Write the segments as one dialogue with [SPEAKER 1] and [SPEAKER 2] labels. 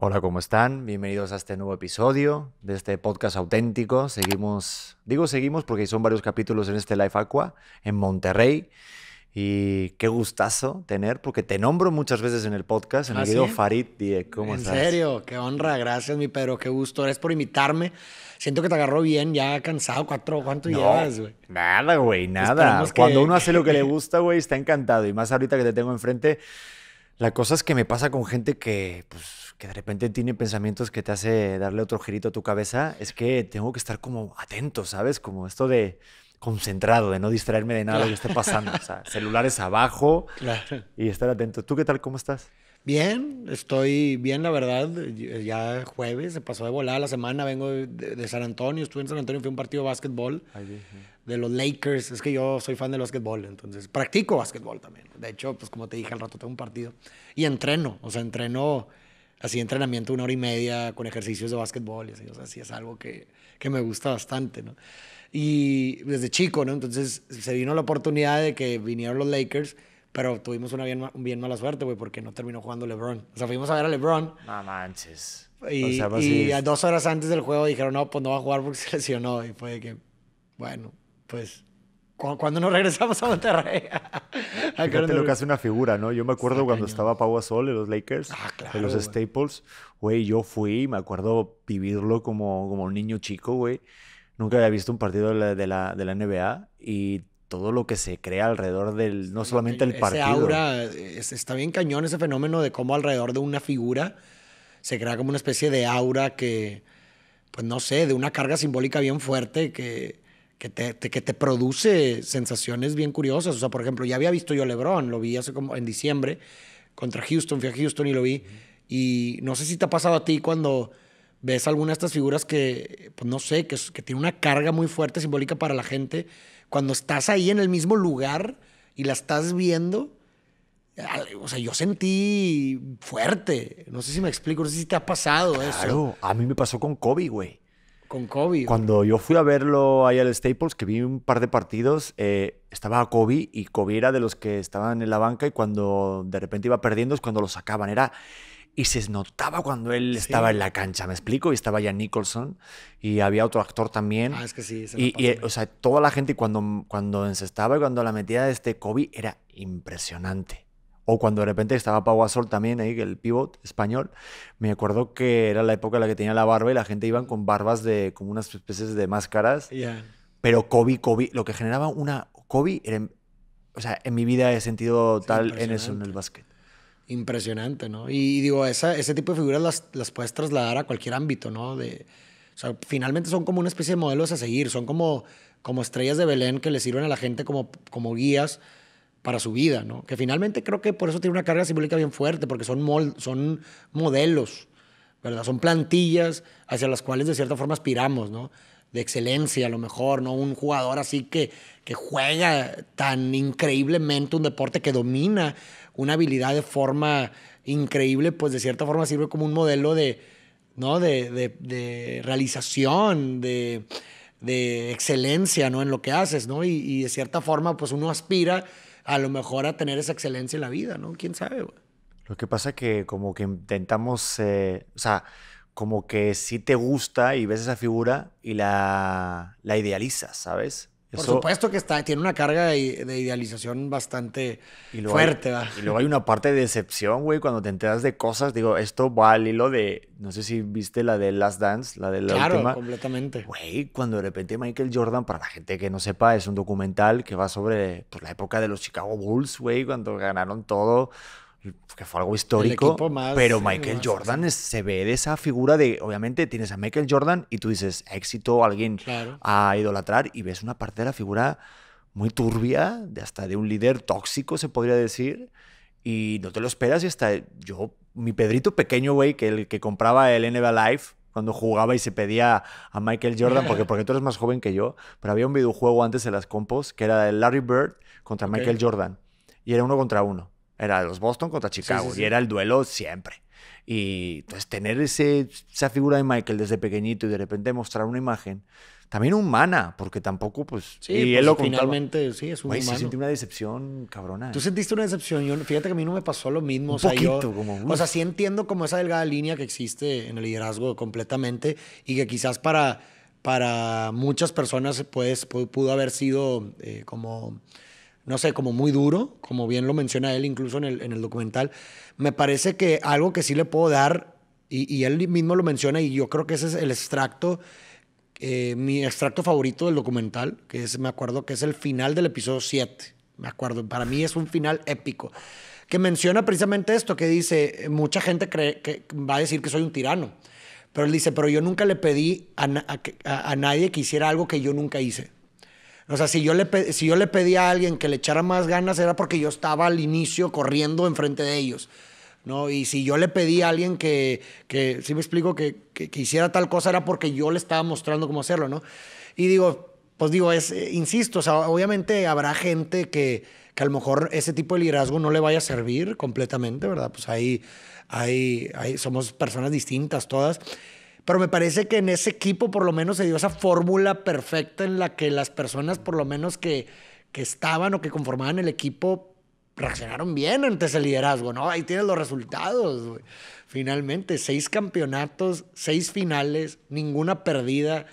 [SPEAKER 1] Hola, ¿cómo están? Bienvenidos a este nuevo episodio de este podcast auténtico. Seguimos, digo seguimos porque son varios capítulos en este Life Aqua en Monterrey. Y qué gustazo tener, porque te nombro muchas veces en el podcast, en el video ¿Ah, Farid ¿Cómo ¿En estás? En
[SPEAKER 2] serio, qué honra. Gracias, mi Pedro. Qué gusto. ¿Eres por invitarme. Siento que te agarró bien, ya cansado. Cuatro, ¿Cuánto llevas, güey? Nada,
[SPEAKER 1] güey, nada. Cuando uno hace lo que le gusta, güey, está encantado. Y más ahorita que te tengo enfrente, la cosa es que me pasa con gente que, pues, que de repente tiene pensamientos que te hace darle otro girito a tu cabeza, es que tengo que estar como atento, ¿sabes? Como esto de concentrado, de no distraerme de nada que esté pasando. O sea, celulares
[SPEAKER 2] abajo
[SPEAKER 1] y estar atento. ¿Tú qué tal? ¿Cómo estás?
[SPEAKER 2] Bien, estoy bien, la verdad. Ya jueves, se pasó de volada la semana. Vengo de, San Antonio, estuve en San Antonio, fui a un partido de básquetbol de los Lakers. Es que yo soy fan del básquetbol, entonces practico básquetbol también. De hecho, pues como te dije al rato, tengo un partido y entreno. O sea, entreno así entrenamiento una hora y media con ejercicios de básquetbol y así, o sea, es algo que, que me gusta bastante, ¿no? Y desde chico, ¿no? Entonces se vino la oportunidad de que vinieron los Lakers, pero tuvimos una bien, bien mala suerte, güey, porque no terminó jugando LeBron. O sea, fuimos a ver a LeBron. No
[SPEAKER 1] manches. Y, pues a
[SPEAKER 2] dos horas antes del juego dijeron, no, pues no va a jugar porque se lesionó. Y fue de que, bueno, pues cuando nos regresamos a Monterrey. Ah, Fíjate lo que hace
[SPEAKER 1] una figura, ¿no? Yo me acuerdo cuando estaba Pau Gasol en los Lakers, ah, en los Staples. Güey, yo fui, me acuerdo vivirlo como, como un niño chico, güey. Nunca había visto un partido de la, de la, NBA y todo lo que se crea alrededor del, no solamente el partido. Ese aura,
[SPEAKER 2] está bien cañón ese fenómeno de cómo alrededor de una figura se crea como una especie de aura que, pues no sé, de una carga simbólica bien fuerte que, que te, que te produce sensaciones bien curiosas. O sea, por ejemplo, ya había visto yo a LeBron, lo vi hace como en diciembre contra Houston, fui a Houston y lo vi. Y no sé si te ha pasado a ti cuando ves alguna de estas figuras que, pues no sé, que, tiene una carga muy fuerte simbólica para la gente. Cuando estás ahí en el mismo lugar y la estás viendo, o sea, yo sentí fuerte. No sé si me explico, no sé si te ha pasado eso.
[SPEAKER 1] a mí me pasó con Kobe, güey. Con Kobe. Cuando yo fui a verlo ahí al Staples, que vi un par de partidos, eh, estaba Kobe y Kobe era de los que estaban en la banca y cuando de repente iba perdiendo es cuando lo sacaban. Era y se notaba cuando él estaba en la cancha, ¿me explico? Y estaba ya Nicholson y había otro actor también. Ah, es que sí. y, o sea, toda la gente cuando, cuando estaba y cuando la metía de este Kobe era impresionante. O cuando de repente estaba Pau Gasol también ahí, el pivot español, me acuerdo que era la época en la que tenía la barba y la gente iban con barbas de como unas especies de máscaras. Pero Kobe, Kobe, lo que generaba una... Kobe, o sea, en mi vida he
[SPEAKER 2] sentido tal en eso, en el básquet. Impresionante, ¿no? Y, digo, esa, ese tipo de figuras las, puedes trasladar a cualquier ámbito, ¿no? De, o sea, finalmente son como una especie de modelos a seguir, son como, como estrellas de Belén que le sirven a la gente como, como guías para su vida, ¿no? Que finalmente creo que por eso tiene una carga simbólica bien fuerte, porque son, son modelos, ¿verdad? Son plantillas hacia las cuales de cierta forma aspiramos, ¿no? De excelencia, a lo mejor, ¿no? Un jugador así que, que juega tan increíblemente un deporte, que domina una habilidad de forma increíble, pues de cierta forma sirve como un modelo de, ¿no? de, de, realización, de, de excelencia, ¿no? En lo que haces, ¿no? Y, y de cierta forma, pues uno aspira a lo mejor a tener esa excelencia en la vida, ¿no? ¿Quién sabe, güey?
[SPEAKER 1] Lo que pasa es que como que intentamos, eh, o sea, como que si te gusta y ves esa figura y la, la idealizas, ¿sabes? Por supuesto
[SPEAKER 2] que está, tiene una carga de, idealización bastante
[SPEAKER 1] fuerte, Y luego hay una parte de decepción, güey, cuando te enteras de cosas. Digo, esto va al hilo de. No sé si viste la de Last Dance, la de la claro,
[SPEAKER 2] completamente.
[SPEAKER 1] Güey, cuando de repente Michael Jordan, para la gente que no sepa, es un documental que va sobre pues, la época de los Chicago Bulls, güey, cuando ganaron todo que fue algo histórico, pero Michael Jordan se ve de esa figura de, obviamente tienes a Michael Jordan y tú dices, éxito, alguien a idolatrar y ves una parte de la figura muy turbia, de hasta de un líder tóxico se podría decir, y no te lo esperas y hasta yo, mi Pedrito pequeño, güey, que el que compraba el NBA Live, cuando jugaba y se pedía a Michael Jordan, porque, porque tú eres más joven que yo, pero había un videojuego antes de las compos que era de Larry Bird contra Michael Jordan. Y era uno contra uno. Era los Boston contra Chicago y era el duelo siempre. Y entonces tener ese, esa figura de Michael desde pequeñito y de repente mostrar una imagen también humana,
[SPEAKER 2] porque tampoco, pues. Sí, y él pues, lo finalmente,
[SPEAKER 1] sí, es un humano. Sí, sentí una
[SPEAKER 2] decepción cabrona. ¿eh? Tú sentiste una decepción. Yo, fíjate que a mí no me pasó lo mismo. o sea, poquito, yo, O sea, sí entiendo como esa delgada línea que existe en el liderazgo completamente y que quizás para, para muchas personas pues, pudo haber sido eh, como no sé, como muy duro, como bien lo menciona él incluso en el, en el documental, me parece que algo que sí le puedo dar, y, él mismo lo menciona, y yo creo que ese es el extracto, eh, mi extracto favorito del documental, que es, me acuerdo que es el final del episodio 7, me acuerdo, para mí es un final épico, que menciona precisamente esto, que dice, mucha gente cree que va a decir que soy un tirano, pero él dice, pero yo nunca le pedí a, a nadie que hiciera algo que yo nunca hice. O sea, si yo, le, si yo le pedía a alguien que le echara más ganas era porque yo estaba al inicio corriendo enfrente de ellos. ¿no? Y si yo le pedí a alguien que, que si me explico, que, que, hiciera tal cosa, era porque yo le estaba mostrando cómo hacerlo, ¿no? Y digo, pues digo, es, eh, insisto, o sea, obviamente habrá gente que, que a lo mejor ese tipo de liderazgo no le vaya a servir completamente, ¿verdad? Pues ahí, hay ahí somos personas distintas todas. Pero me parece que en ese equipo por lo menos se dio esa fórmula perfecta en la que las personas por lo menos que, estaban o que conformaban el equipo reaccionaron bien ante ese liderazgo, ¿no? Ahí tienes los resultados, Finalmente, seis campeonatos, seis finales, ninguna perdida.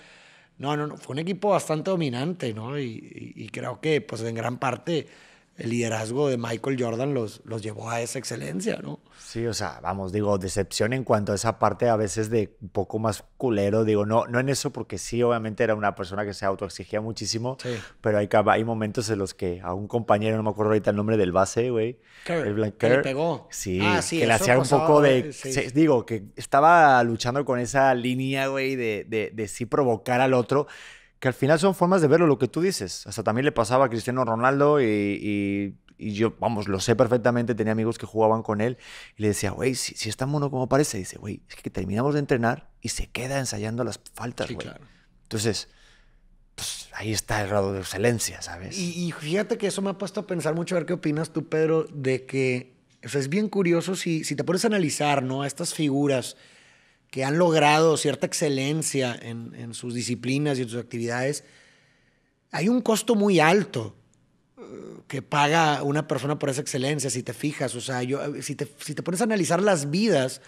[SPEAKER 2] No, no, fue un equipo bastante dominante, ¿no? y creo que, pues, en gran parte el liderazgo de Michael Jordan los, los llevó a esa excelencia, ¿no?
[SPEAKER 1] Sí, o sea, vamos, digo, decepción en cuanto a esa parte a veces de un poco más culero, digo, no, no en eso porque sí, obviamente era una persona que se autoexigía muchísimo, pero hay, hay momentos en los que a un compañero, no me acuerdo ahorita el nombre del base, güey, el le pegó. Sí, ah, sí que le hacía un poco de, digo, que estaba luchando con esa línea, güey, de, de sí provocar al otro, que al final son formas de verlo, lo que tú dices. Hasta también le pasaba a Cristiano Ronaldo y, yo, vamos, lo sé perfectamente, tenía amigos que jugaban con él y le decía, güey, si, si es tan mono como parece, dice, güey, es que terminamos de entrenar y se queda ensayando las faltas, güey. Sí, claro. Entonces, pues, ahí está el grado de excelencia, ¿sabes?
[SPEAKER 2] Y, fíjate que eso me ha puesto a pensar mucho, a ver qué opinas tú, Pedro, de que es bien curioso si, si te pones a analizar, ¿no? A estas figuras que han logrado cierta excelencia en, sus disciplinas y en sus actividades, hay un costo muy alto eh, que paga una persona por esa excelencia, si te fijas, o sea, yo, si, te, si te pones a analizar las vidas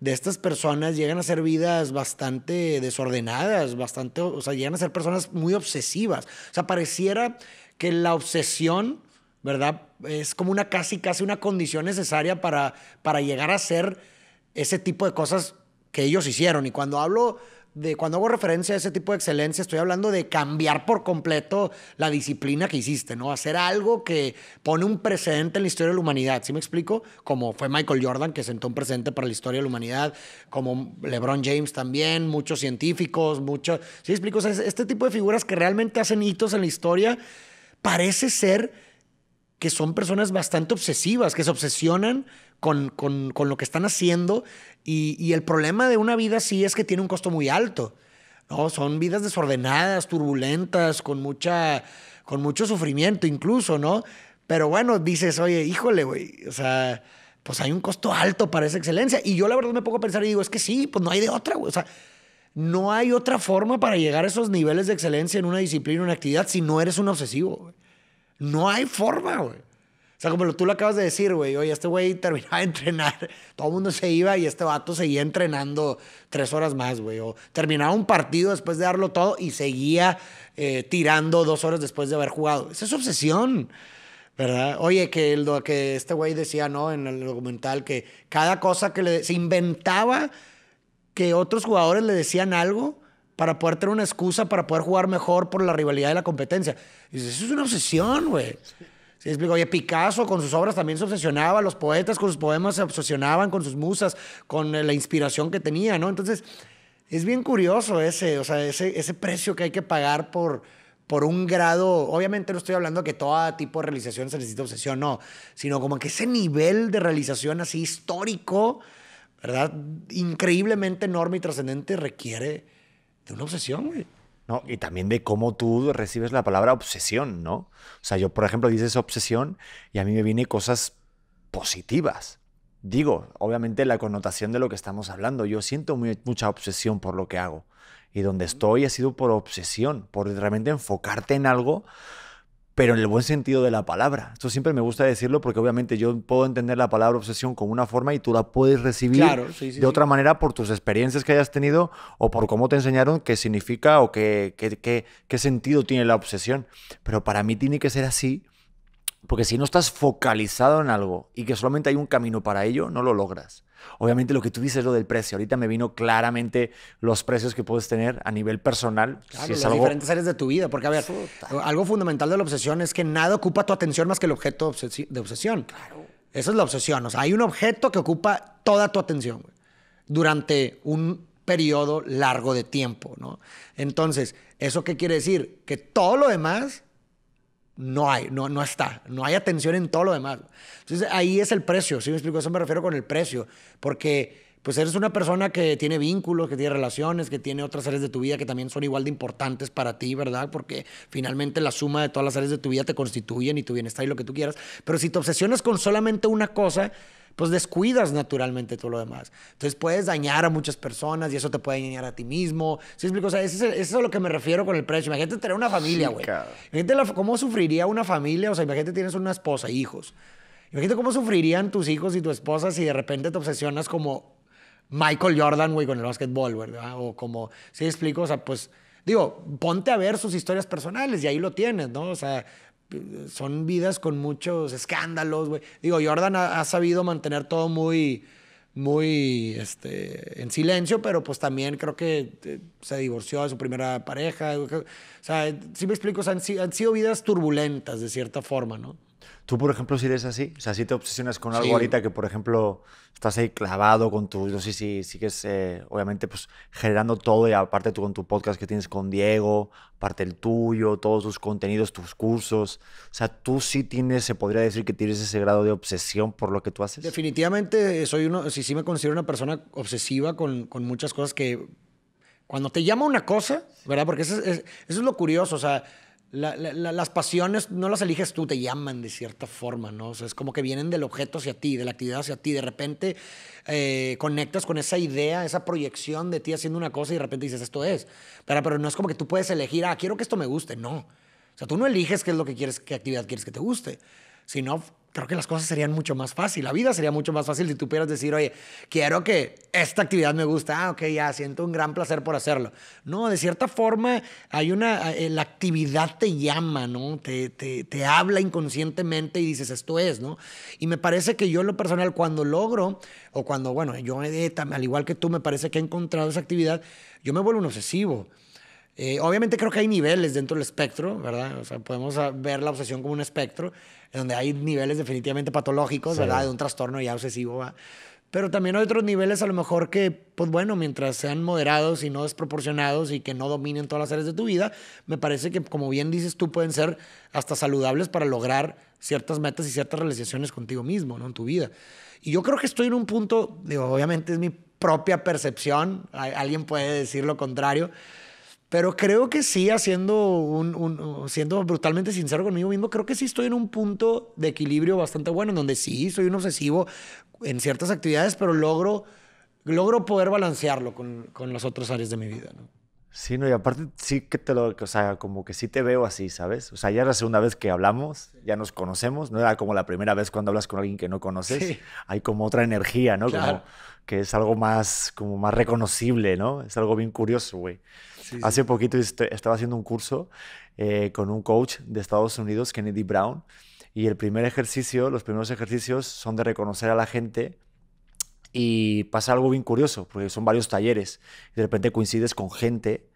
[SPEAKER 2] de estas personas, llegan a ser vidas bastante desordenadas, bastante, o sea, llegan a ser personas muy obsesivas. O sea, pareciera que la obsesión, ¿verdad? Es como una casi, casi una condición necesaria para, para llegar a ser ese tipo de cosas que ellos hicieron. Y cuando hablo de, cuando hago referencia a ese tipo de excelencia, estoy hablando de cambiar por completo la disciplina que hiciste, ¿no? Hacer algo que pone un precedente en la historia de la humanidad. ¿Sí me explico? Como fue Michael Jordan, que sentó un precedente para la historia de la humanidad, como LeBron James también, muchos científicos, muchos. ¿Sí me explico? este tipo de figuras que realmente hacen hitos en la historia, parece ser que son personas bastante obsesivas, que se obsesionan con, lo que están haciendo. Y, el problema de una vida así es que tiene un costo muy alto. ¿no? Son vidas desordenadas, turbulentas, con, mucha, con mucho sufrimiento incluso, ¿no? Pero bueno, dices, oye, híjole, güey, o sea, pues hay un costo alto para esa excelencia. Y yo la verdad me pongo a pensar y digo, es que sí, pues no hay de otra, güey. O sea, no hay otra forma para llegar a esos niveles de excelencia en una disciplina, en una actividad, si no eres un obsesivo, No hay forma, güey. O sea, como tú lo acabas de decir, güey, oye, este güey terminaba de entrenar, todo el mundo se iba y este vato seguía entrenando tres horas más, güey, o terminaba un partido después de darlo todo y seguía eh, tirando dos horas después de haber jugado. Esa es obsesión. ¿verdad? Oye, que, el, que este güey decía, ¿no? En el documental, que cada cosa que le, se inventaba que otros jugadores le decían algo para poder tener una excusa para poder jugar mejor por la rivalidad de la competencia. Y eso es una obsesión, güey. Oye, Picasso con sus obras también se obsesionaba, los poetas con sus poemas se obsesionaban con sus musas, con eh, la inspiración que tenía, ¿no? Entonces, es bien curioso ese, o sea, ese, ese precio que hay que pagar por, por un grado, obviamente no estoy hablando que todo tipo de realización se necesita obsesión, no, sino como que ese nivel de realización así histórico, ¿verdad? Increíblemente enorme y trascendente requiere de una obsesión, güey. Y también de cómo
[SPEAKER 1] tú recibes la palabra obsesión, ¿no? O sea, yo, por ejemplo, dices obsesión y a mí me vienen cosas positivas. Digo, obviamente la connotación de lo que estamos hablando. Yo siento mucha obsesión por lo que hago. Y donde estoy ha sido por obsesión, por realmente enfocarte en algo pero en el buen sentido de la palabra. Esto siempre me gusta decirlo porque obviamente yo puedo entender la palabra obsesión como una forma y tú la puedes recibir de otra manera por tus experiencias que hayas tenido o por cómo te enseñaron qué significa o qué sentido tiene la obsesión. Pero para mí tiene que ser así porque si no estás focalizado en algo y que solamente hay un camino para ello, no lo logras. Obviamente lo que tú dices es lo del precio. Ahorita me vino claramente los precios que puedes tener a nivel personal. Claro, las diferentes
[SPEAKER 2] áreas de tu vida. Porque, a ver, algo fundamental de la obsesión es que nada ocupa tu atención más que el objeto de obsesión. Claro. Eso es la obsesión. O sea, hay un objeto que ocupa toda tu atención durante un periodo largo de tiempo, ¿no? Entonces, ¿eso qué quiere decir? Que todo lo demás no hay, no, no está, no hay atención en todo lo demás. Entonces ahí es el precio, si me explico? Eso me refiero con el precio, porque pues eres una persona que tiene vínculos, que tiene relaciones, que tiene otras áreas de tu vida que también son igual de importantes para ti, ¿verdad? Porque finalmente la suma de todas las áreas de tu vida te constituyen y tu bienestar y lo que tú quieras. Pero si te obsesionas con solamente una cosa, pues descuidas naturalmente todo lo demás. Entonces puedes dañar a muchas personas y eso te puede dañar a ti mismo. ¿Sí explico? O sea, eso es, a lo que me refiero con el precio. Imagínate tener una familia, güey. Imagínate cómo sufriría una familia. O sea, imagínate tienes una esposa, hijos. Imagínate cómo sufrirían tus hijos y tu esposa si de repente te obsesionas como Michael Jordan, güey, con el básquetbol, ¿verdad? O como, ¿sí explico? O sea, pues... Digo, ponte a ver sus historias personales y ahí lo tienes, ¿no? O sea, son vidas con muchos escándalos, güey. Digo, Jordan ha, sabido mantener todo muy, muy, este, en silencio, pero pues también creo que eh, se divorció de su primera pareja. O sea, si me explico, han sido vidas turbulentas de cierta forma, ¿no? Tú, por ejemplo, si eres así,
[SPEAKER 1] o sea, si te obsesionas con algo ahorita que, por ejemplo, estás ahí clavado con tu, no sé si sigues, eh, obviamente, pues generando todo y aparte tú con tu podcast que tienes con Diego, aparte el tuyo, todos tus contenidos, tus cursos, o sea, tú sí tienes, se podría decir que tienes ese grado de obsesión por lo que tú haces.
[SPEAKER 2] Definitivamente eh, soy uno, sí, sí me considero una persona obsesiva con, muchas cosas que cuando te llama una cosa, ¿verdad? Porque eso es lo curioso, o sea las pasiones no las eliges tú, te llaman de cierta forma, ¿no? O sea, es como que vienen del objeto hacia ti, de la actividad hacia ti. De repente eh, conectas con esa idea, esa proyección de ti haciendo una cosa y de repente dices, esto es. Pero, pero no es como que tú puedes elegir, ah, quiero que esto me guste. No. O sea, tú no eliges qué es lo que quieres, qué actividad quieres que te guste, sino creo que las cosas serían mucho más fácil. La vida sería mucho más fácil si tú pudieras decir, oye, quiero que esta actividad me gusta. Ah, ok, ya siento un gran placer por hacerlo. No, de cierta forma, hay una. Eh, la actividad te llama, ¿no? Te, te, te habla inconscientemente y dices, esto es, ¿no? Y me parece que yo, en lo personal, cuando logro, o cuando, bueno, yo, eh, al igual que tú, me parece que he encontrado esa actividad, yo me vuelvo un obsesivo. Eh, obviamente creo que hay niveles dentro del espectro, ¿verdad? O sea, podemos ver la obsesión como un espectro, en donde hay niveles definitivamente patológicos, ¿verdad? De un trastorno ya obsesivo. Pero también hay otros niveles a lo mejor que, pues bueno, mientras sean moderados y no desproporcionados y que no dominen todas las áreas de tu vida, me parece que, como bien dices tú, pueden ser hasta saludables para lograr ciertas metas y ciertas realizaciones contigo mismo, ¿no? En tu vida. Y yo creo que estoy en un punto, digo, obviamente es mi propia percepción, alguien puede decir lo contrario, pero creo que sí, haciendo un, siendo brutalmente sincero conmigo mismo, creo que sí estoy en un punto de equilibrio bastante bueno, en donde sí soy un obsesivo en ciertas actividades, pero logro, logro poder balancearlo con, con las otras áreas de mi vida. ¿no?
[SPEAKER 1] Sí, no, y aparte sí que te lo, o sea, como que sí te veo así, ¿sabes? O sea, ya es la segunda vez que hablamos, ya nos conocemos, no era como la primera vez cuando hablas con alguien que no conoces, hay como otra energía, ¿no? Claro. que es algo más, como más reconocible, ¿no? Es algo bien curioso, güey. Hace poquito estaba haciendo un curso eh, con un coach de Estados Unidos, Kennedy Brown, y el primer ejercicio, los primeros ejercicios son de reconocer a la gente y pasa algo bien curioso, porque son varios talleres y de repente coincides con gente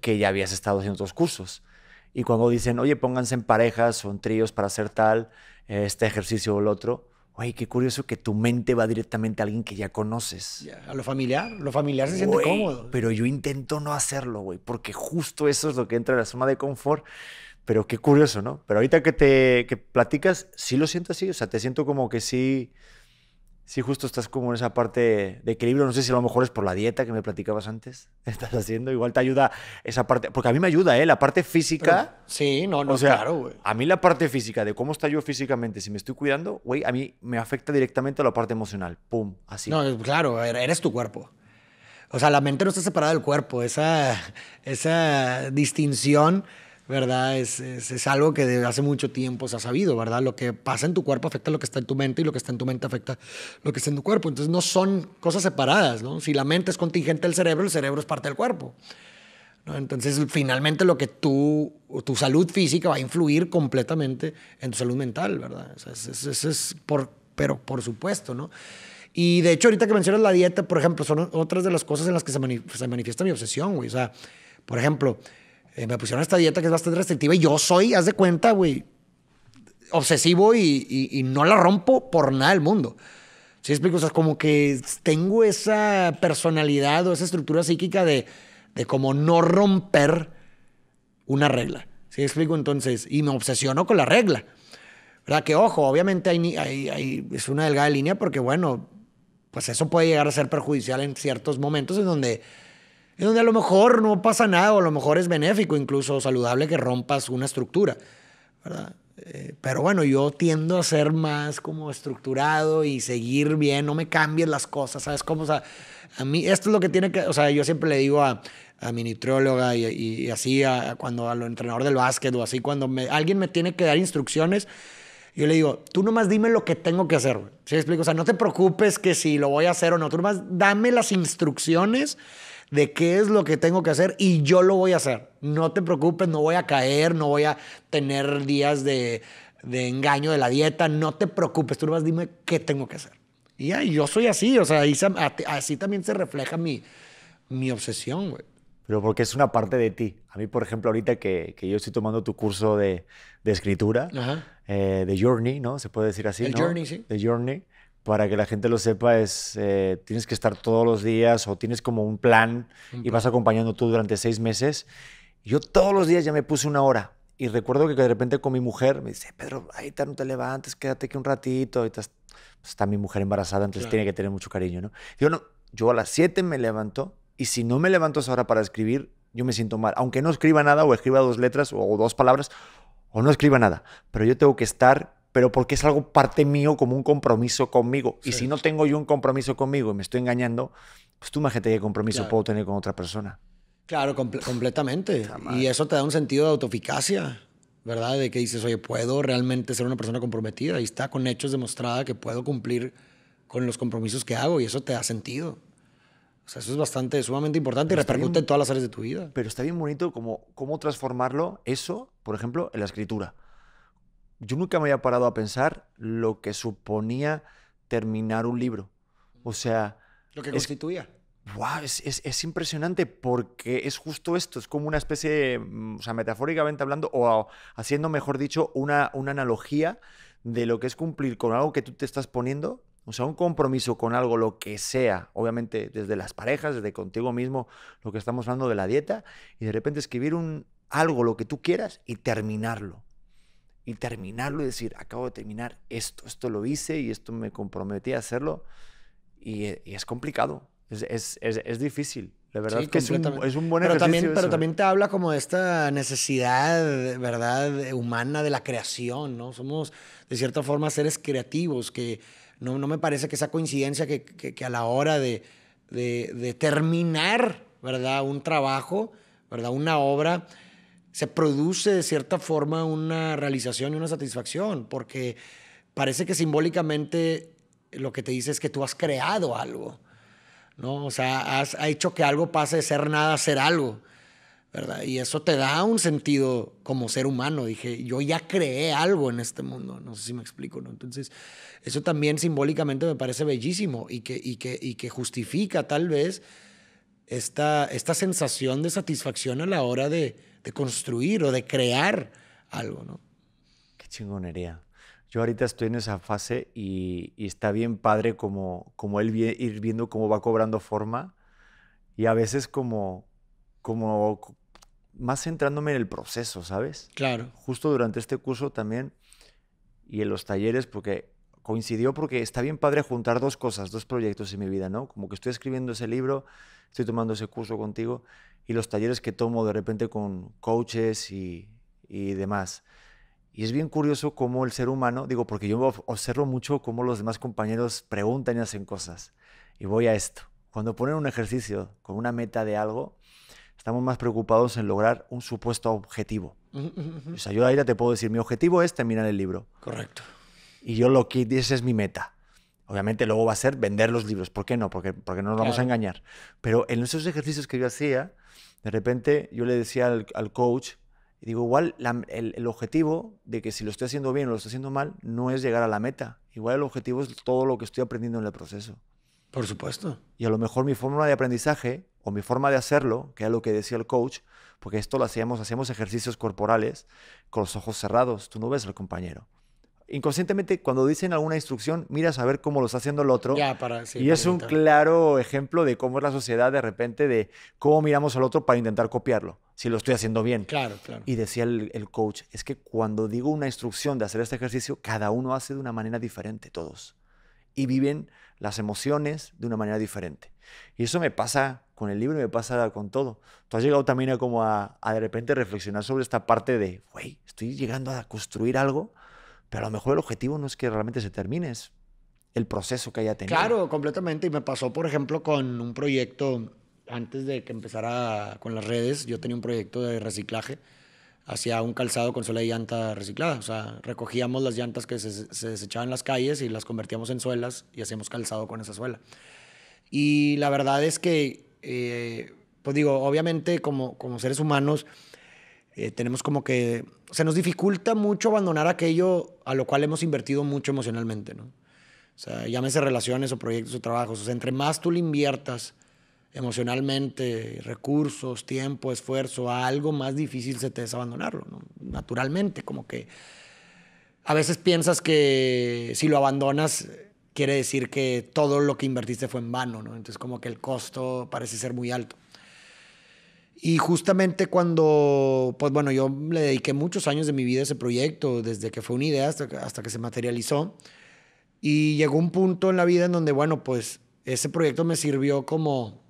[SPEAKER 1] que ya habías estado haciendo otros cursos. Y cuando dicen, oye, pónganse en parejas o en tríos para hacer tal, este ejercicio o el otro, Güey, qué curioso que tu mente va directamente a alguien que ya conoces.
[SPEAKER 2] a lo familiar, lo familiar se siente cómodo.
[SPEAKER 1] Pero yo intento no hacerlo, güey, porque justo eso es lo que entra en la zona de confort. Pero qué curioso, ¿no? Pero ahorita que te que platicas, sí lo siento así, o sea, te siento como que sí, Sí, justo estás como en esa parte de equilibrio, no sé si a lo mejor es por la dieta que me platicabas antes, estás haciendo, igual te ayuda esa parte, porque a mí me ayuda, ¿eh? La parte física. sí, no, no, o claro, güey. A mí la parte física, de cómo está yo físicamente, si me estoy cuidando, güey, a mí me afecta directamente a la parte emocional, pum, así. No,
[SPEAKER 2] claro, eres tu cuerpo. O sea, la mente no está separada del cuerpo, esa, esa distinción ¿verdad? Es, algo que desde hace mucho tiempo se ha sabido, ¿verdad? Lo que pasa en tu cuerpo afecta lo que está en tu mente y lo que está en tu mente afecta lo que está en tu cuerpo. Entonces no son cosas separadas, ¿no? Si la mente es contingente del cerebro, el cerebro es parte del cuerpo. Entonces finalmente lo que tú, tu salud física va a influir completamente en tu salud mental, ¿verdad? O es, por, pero por supuesto, ¿no? Y de hecho ahorita que mencionas la dieta, por ejemplo, son otras de las cosas en las que se, se manifiesta mi obsesión, güey. O sea, por ejemplo, eh, me pusieron esta dieta que es bastante restrictiva y yo soy, haz de cuenta, güey, obsesivo y, no la rompo por nada del mundo. ¿Sí explico? O sea, como que tengo esa personalidad o esa estructura psíquica de, de como no romper una regla. ¿Sí explico? Entonces, y me obsesiono con la regla. ¿Verdad? Que ojo, obviamente es una delgada línea porque, bueno, pues eso puede llegar a ser perjudicial en ciertos momentos en donde en donde a lo mejor no pasa nada o a lo mejor es benéfico, incluso saludable que rompas una estructura, ¿verdad? Eh, pero bueno, yo tiendo a ser más como estructurado y seguir bien, no me cambies las cosas, ¿sabes cómo? O sea, a mí esto es lo que tiene que, o sea, yo siempre le digo a, a mi nutrióloga y, así a, a cuando al entrenador del básquet o así, cuando alguien me tiene que dar instrucciones, yo le digo, tú nomás dime lo que tengo que hacer, ¿sí explico? O sea, no te preocupes que si lo voy a hacer o no, tú nomás dame las instrucciones de qué es lo que tengo que hacer y yo lo voy a hacer. No te preocupes, no voy a caer, no voy a tener días de, engaño de la dieta, no te preocupes, tú dime qué tengo que hacer. Y ya, yo soy así, o sea, así también se refleja mi, mi obsesión, güey.
[SPEAKER 1] Pero porque es una parte de ti. A mí, por ejemplo, ahorita que, yo estoy tomando tu curso de, escritura, eh, de Journey, ¿no? Se puede decir así, El Journey, sí. De Journey para que la gente lo sepa, es eh, tienes que estar todos los días o tienes como un plan y vas acompañando tú durante seis meses. Yo todos los días ya me puse una hora y recuerdo que de repente con mi mujer me dice, Pedro, ahí no te levantes, quédate aquí un ratito. Y pues está mi mujer embarazada, entonces tiene que tener mucho cariño, ¿no? Yo no, yo a las siete me levanto y si no me levanto esa hora para escribir, yo me siento mal. Aunque no escriba nada o escriba dos letras o dos palabras o no escriba nada, pero yo tengo que estar pero porque es algo parte mío como un compromiso conmigo. Y si no tengo yo un compromiso conmigo y me estoy engañando, pues tú imagínate qué compromiso puedo tener con otra persona.
[SPEAKER 2] Claro, completamente. y eso te da un sentido de autoeficacia, ¿verdad? De que dices, oye, puedo realmente ser una persona comprometida. Y está con hechos demostrada que puedo cumplir con los compromisos que hago y eso te da sentido. O sea, eso es bastante, sumamente importante y repercute en todas las áreas de tu vida.
[SPEAKER 1] Pero está bien bonito como, cómo transformarlo, eso, por ejemplo, en la escritura yo nunca me había parado a pensar lo que suponía terminar un libro. O sea... Lo que constituía. wow, es, impresionante porque es justo esto, es como una especie, mm, o sea, metafóricamente hablando, o haciendo, mejor dicho, una, una analogía de lo que es cumplir con algo que tú te estás poniendo, o sea, un compromiso con algo, lo que sea, obviamente desde las parejas, desde contigo mismo, lo que estamos hablando de la dieta, y de repente escribir un, algo, lo que tú quieras, y terminarlo y terminarlo y decir, acabo de terminar esto, esto lo hice y esto me comprometí a hacerlo. Y, eh, es complicado, es, es, es, difícil. La verdad es que es un, buen pero También, pero ¿eh? también
[SPEAKER 2] te habla como de esta necesidad, ¿verdad?, humana de la creación, ¿no? Somos, de cierta forma, seres creativos, que no, no me parece que esa coincidencia que, que, a la hora de, de, de terminar, ¿verdad?, un trabajo, ¿verdad?, una obra, se produce de cierta forma una realización y una satisfacción, porque parece que simbólicamente lo que te dice es que tú has creado algo, ¿no? O sea, has, hecho que algo pase de ser nada a ser algo, ¿verdad? Y eso te da un sentido como ser humano. Dije, yo ya creé algo en este mundo, no sé si me explico, ¿no? Entonces, eso también simbólicamente me parece bellísimo y que, y que, y que justifica tal vez esta, esta sensación de satisfacción a la hora de de construir o de crear algo, ¿no? Qué chingonería. Yo ahorita estoy en esa fase
[SPEAKER 1] y, está bien padre como, como él ir viendo cómo va cobrando forma y a veces como, como más centrándome en el proceso, ¿sabes? Claro. Justo durante este curso también y en los talleres, porque coincidió porque está bien padre juntar dos cosas, dos proyectos en mi vida, ¿no? Como que estoy escribiendo ese libro estoy tomando ese curso contigo y los talleres que tomo de repente con coaches y, y demás. Y es bien curioso cómo el ser humano, digo, porque yo observo mucho cómo los demás compañeros preguntan y hacen cosas. Y voy a esto. Cuando ponen un ejercicio con una meta de algo, estamos más preocupados en lograr un supuesto objetivo. O sea, yo ahí te puedo decir, mi objetivo es terminar el libro. Correcto. Y yo lo que, esa es mi meta. Obviamente luego va a ser vender los libros. ¿Por qué no? Porque, porque no nos vamos a engañar. Pero en esos ejercicios que yo hacía, de repente yo le decía al, coach, digo, igual el, objetivo de que si lo estoy haciendo bien o lo estoy haciendo mal, no es llegar a la meta. Igual el objetivo es todo lo que estoy aprendiendo en el proceso.
[SPEAKER 2] Por supuesto.
[SPEAKER 1] Y a lo mejor mi forma de aprendizaje o mi forma de hacerlo, que es lo que decía el coach, porque esto lo hacíamos, hacíamos ejercicios corporales con los ojos cerrados, tú no ves al compañero inconscientemente cuando dicen alguna instrucción, miras a ver cómo lo está haciendo el otro. y es un claro ejemplo de cómo es la sociedad de repente, de cómo miramos al otro para intentar copiarlo, si lo estoy haciendo bien. Y decía el, coach, es que cuando digo una instrucción de hacer este ejercicio, cada uno hace de una manera diferente, todos. Y viven las emociones de una manera diferente. Y eso me pasa con el libro me pasa con todo. Tú has llegado también a como a de repente reflexionar sobre esta parte de, güey, estoy llegando a construir algo pero a lo mejor el objetivo no es que realmente se termine, es el proceso que haya tenido. Claro,
[SPEAKER 2] completamente. Y me pasó, por ejemplo, con un proyecto, antes de que empezara con las redes, yo tenía un proyecto de reciclaje hacia un calzado con suela y llanta reciclada. O sea, recogíamos las llantas que se, desechaban en las calles y las convertíamos en suelas y hacíamos calzado con esa suela. Y la verdad es que, eh, pues digo, obviamente como, como seres humanos eh, tenemos como que se nos dificulta mucho abandonar aquello a lo cual hemos invertido mucho emocionalmente, ¿no? O sea, llámese relaciones o proyectos o trabajos. O sea, entre más tú le inviertas emocionalmente, recursos, tiempo, esfuerzo, a algo más difícil se te es abandonarlo, ¿no? Naturalmente, como que a veces piensas que si lo abandonas quiere decir que todo lo que invertiste fue en vano, ¿no? Entonces como que el costo parece ser muy alto. Y justamente cuando, pues bueno, yo le dediqué muchos años de mi vida a ese proyecto, desde que fue una idea hasta, que se materializó. Y llegó un punto en la vida en donde, bueno, pues ese proyecto me sirvió como,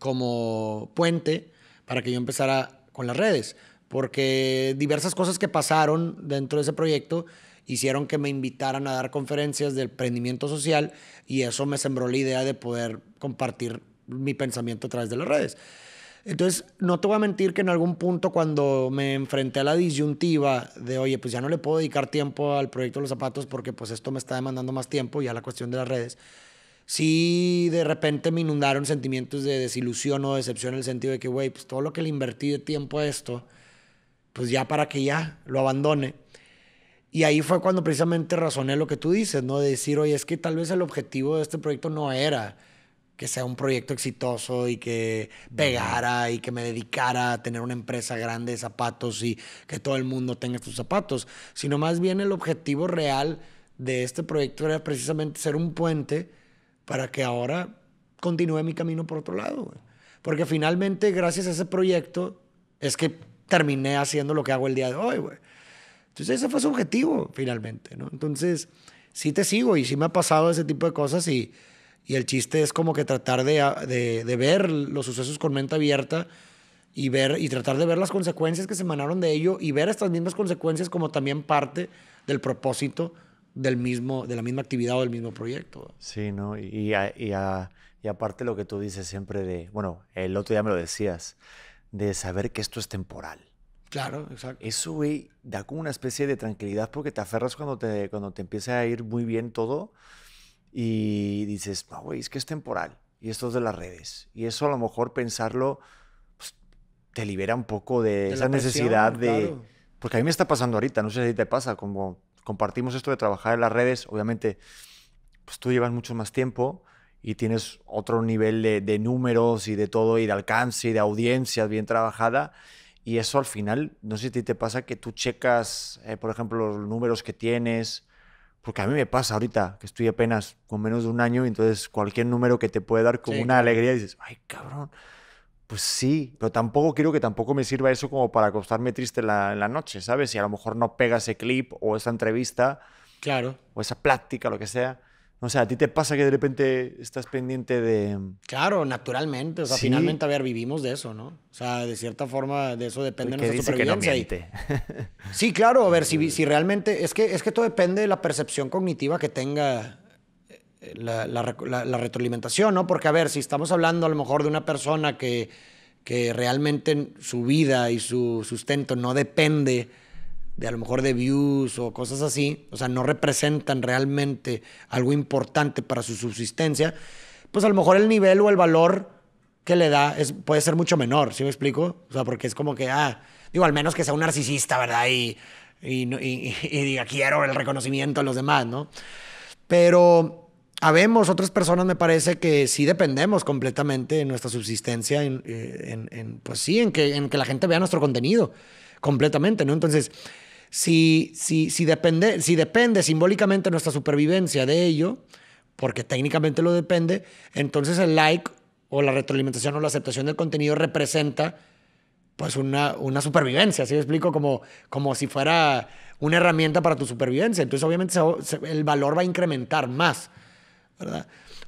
[SPEAKER 2] como puente para que yo empezara con las redes, porque diversas cosas que pasaron dentro de ese proyecto hicieron que me invitaran a dar conferencias de emprendimiento social y eso me sembró la idea de poder compartir mi pensamiento a través de las redes. Entonces, no te voy a mentir que en algún punto cuando me enfrenté a la disyuntiva de, oye, pues ya no le puedo dedicar tiempo al proyecto de los zapatos porque pues esto me está demandando más tiempo, y a la cuestión de las redes, sí de repente me inundaron sentimientos de desilusión o decepción en el sentido de que, güey, pues todo lo que le invertí de tiempo a esto, pues ya para que ya lo abandone. Y ahí fue cuando precisamente razoné lo que tú dices, ¿no? De decir, oye, es que tal vez el objetivo de este proyecto no era que sea un proyecto exitoso y que pegara y que me dedicara a tener una empresa grande de zapatos y que todo el mundo tenga sus zapatos, sino más bien el objetivo real de este proyecto era precisamente ser un puente para que ahora continúe mi camino por otro lado. Porque finalmente, gracias a ese proyecto, es que terminé haciendo lo que hago el día de hoy, güey. Entonces ese fue su objetivo, finalmente, ¿no? Entonces, sí te sigo y sí me ha pasado ese tipo de cosas y y el chiste es como que tratar de, ah, de, de, ver los sucesos con mente abierta y, ver, y tratar de ver las consecuencias que se emanaron de ello y ver estas mismas consecuencias como también parte del propósito del mismo, de la misma actividad o del mismo proyecto. Sí, ¿no? Y, y, y, aparte lo que tú dices siempre de,
[SPEAKER 1] bueno, el otro día me lo decías, de saber que esto es temporal.
[SPEAKER 2] Claro, exacto. Eso,
[SPEAKER 1] güey, da como una especie de tranquilidad porque te aferras cuando te, cuando te empieza a ir muy bien todo y dices, no, güey, es que es temporal y esto es de las redes. Y eso a lo mejor pensarlo pues, te libera un poco de, esa necesidad de... Porque a mí me está pasando ahorita, no sé si te pasa, como compartimos esto de trabajar en las redes, obviamente, pues tú llevas mucho más tiempo y tienes otro nivel de, números y de todo, y de alcance y de audiencias bien trabajada. Y eso al final, no sé si te pasa que tú checas, eh, por ejemplo, los números que tienes, porque a mí me pasa ahorita que estoy apenas con menos de un año, y entonces cualquier número que te puede dar como una alegría, dices, ay cabrón, pues sí, pero tampoco quiero que tampoco me sirva eso como para acostarme triste la, en la noche, ¿sabes? Si a lo mejor no pega ese clip o esa entrevista, claro, o esa plática, lo que sea. O sea, ¿a ti te pasa que de repente estás pendiente de...? Mm,
[SPEAKER 2] claro, naturalmente. O sea, finalmente, a ver, vivimos de eso, ¿no? O sea, de cierta forma, de eso depende nuestra supervivencia. sí, claro, a ver, si, si realmente... Es que, es que todo depende de la percepción cognitiva que tenga eh, la, retroalimentación, ¿no? Porque, a ver, si estamos hablando a lo mejor de una persona que, que realmente su vida y su sustento no depende de a lo mejor de views o cosas así, o sea, no representan realmente algo importante para su subsistencia, pues a lo mejor el nivel o el valor que le da es, puede ser mucho menor, ¿sí me explico? O sea, porque es como que, ah, digo, al menos que sea un narcisista, ¿verdad? Y, y, diga, quiero el reconocimiento a los demás, ¿no? Pero habemos otras personas, me parece, que sí dependemos completamente de nuestra subsistencia, en, eh, en, en, pues sí, en que, en que la gente vea nuestro contenido completamente, ¿no? Entonces, si, si, depende, si depende simbólicamente nuestra supervivencia de ello, porque técnicamente lo depende, entonces el like o la retroalimentación o la aceptación del contenido representa pues una, supervivencia, Así lo explico? Como, si fuera una herramienta para tu supervivencia. Entonces obviamente el valor va a incrementar más,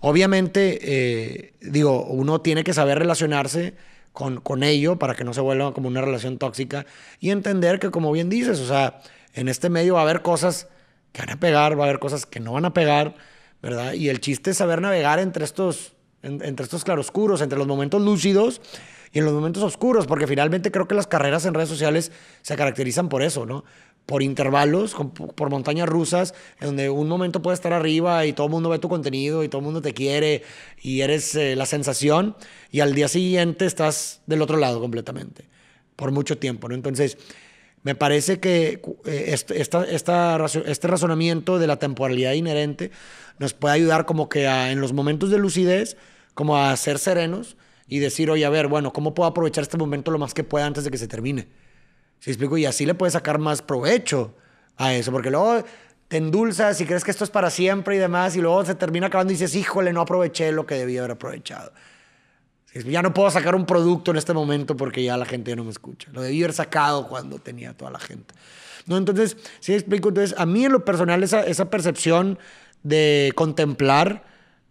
[SPEAKER 2] Obviamente, eh, digo, uno tiene que saber relacionarse con, ello para que no se vuelva como una relación tóxica y entender que, como bien dices, o sea, en este medio va a haber cosas que van a pegar, va a haber cosas que no van a pegar, ¿verdad? Y el chiste es saber navegar entre estos, entre estos claroscuros, entre los momentos lúcidos y en los momentos oscuros, porque finalmente creo que las carreras en redes sociales se caracterizan por eso, ¿no? por intervalos, por montañas rusas, en donde un momento puedes estar arriba y todo el mundo ve tu contenido y todo el mundo te quiere y eres eh, la sensación y al día siguiente estás del otro lado completamente, por mucho tiempo, Entonces, me parece que eh, este, esta, este razonamiento de la temporalidad inherente nos puede ayudar como que en los momentos de lucidez, como a ser serenos y decir, oye, a ver, bueno, ¿cómo puedo aprovechar este momento lo más que pueda antes de que se termine? explico? Y así le puedes sacar más provecho a eso, porque luego te endulzas y crees que esto es para siempre y demás, y luego se termina acabando y dices, híjole, no aproveché lo que debía haber aprovechado. Ya no puedo sacar un producto en este momento porque ya la gente ya no me escucha. Lo debí haber sacado cuando tenía toda la gente. ¿No? Entonces, si explico. Entonces, a mí en lo personal, esa, esa percepción de contemplar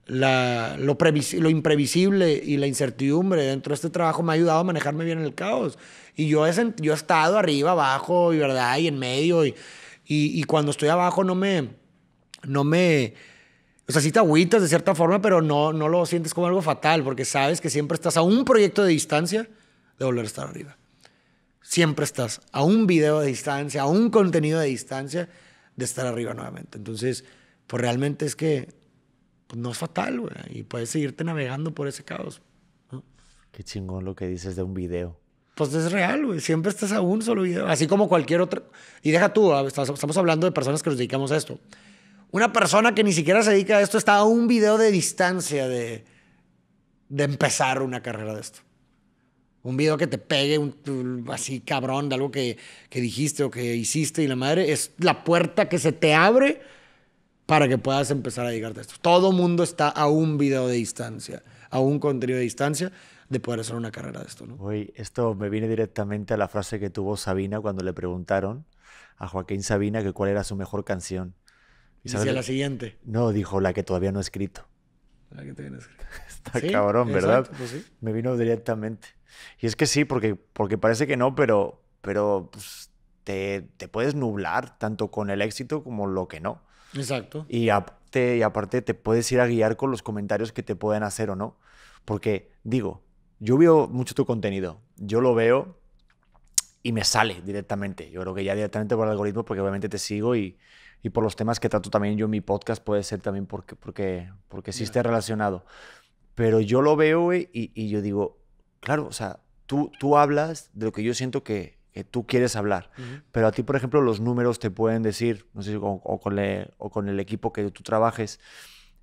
[SPEAKER 2] la, lo, lo, imprevisible y la incertidumbre dentro de este trabajo me ha ayudado a manejarme bien en el caos. Y yo he, yo he estado arriba, abajo, y verdad, y en medio. Y, y, cuando estoy abajo no me. No me. O sea, sí te agüitas de cierta forma, pero no, no lo sientes como algo fatal, porque sabes que siempre estás a un proyecto de distancia de volver a estar arriba. Siempre estás a un video de distancia, a un contenido de distancia de estar arriba nuevamente. Entonces, pues realmente es que pues no es fatal, güey. Y puedes seguirte navegando por ese caos.
[SPEAKER 1] Qué chingón lo que dices de un video.
[SPEAKER 2] Pues es real, güey. Siempre estás a un solo video. Así como cualquier otro. Y deja tú, estamos hablando de personas que nos dedicamos a esto. Una persona que ni siquiera se dedica a esto está a un video de distancia de, de empezar una carrera de esto. Un video que te pegue un, así cabrón de algo que, que dijiste o que hiciste y la madre es la puerta que se te abre para que puedas empezar a llegar a esto. Todo mundo está a un video de distancia, a un contenido de distancia de
[SPEAKER 1] poder hacer una carrera de esto. ¿no? Hoy, esto me viene directamente a la frase que tuvo Sabina cuando le preguntaron a Joaquín Sabina que cuál era su mejor canción. ¿Y Decía la siguiente. No, dijo la que todavía no he escrito. La que todavía no he escrito. Está cabrón, ¿verdad? Pues me vino directamente. Y es que sí, porque, porque parece que no, pero, pero pues, te, puedes nublar tanto con el éxito como lo que no. Exacto. Y, y aparte te puedes ir a guiar con los comentarios que te pueden hacer o no. Porque digo, yo veo mucho tu contenido, yo lo veo y me sale directamente. Yo creo que ya directamente por el algoritmo, porque obviamente te sigo y, y por los temas que trato también yo en mi podcast, puede ser también porque, porque, porque sí esté relacionado. Pero yo lo veo y, y, yo digo, claro, o sea, tú, tú hablas de lo que yo siento que, que tú quieres hablar. Pero a ti, por ejemplo, los números te pueden decir, no sé, o, con o, con el equipo que tú trabajes,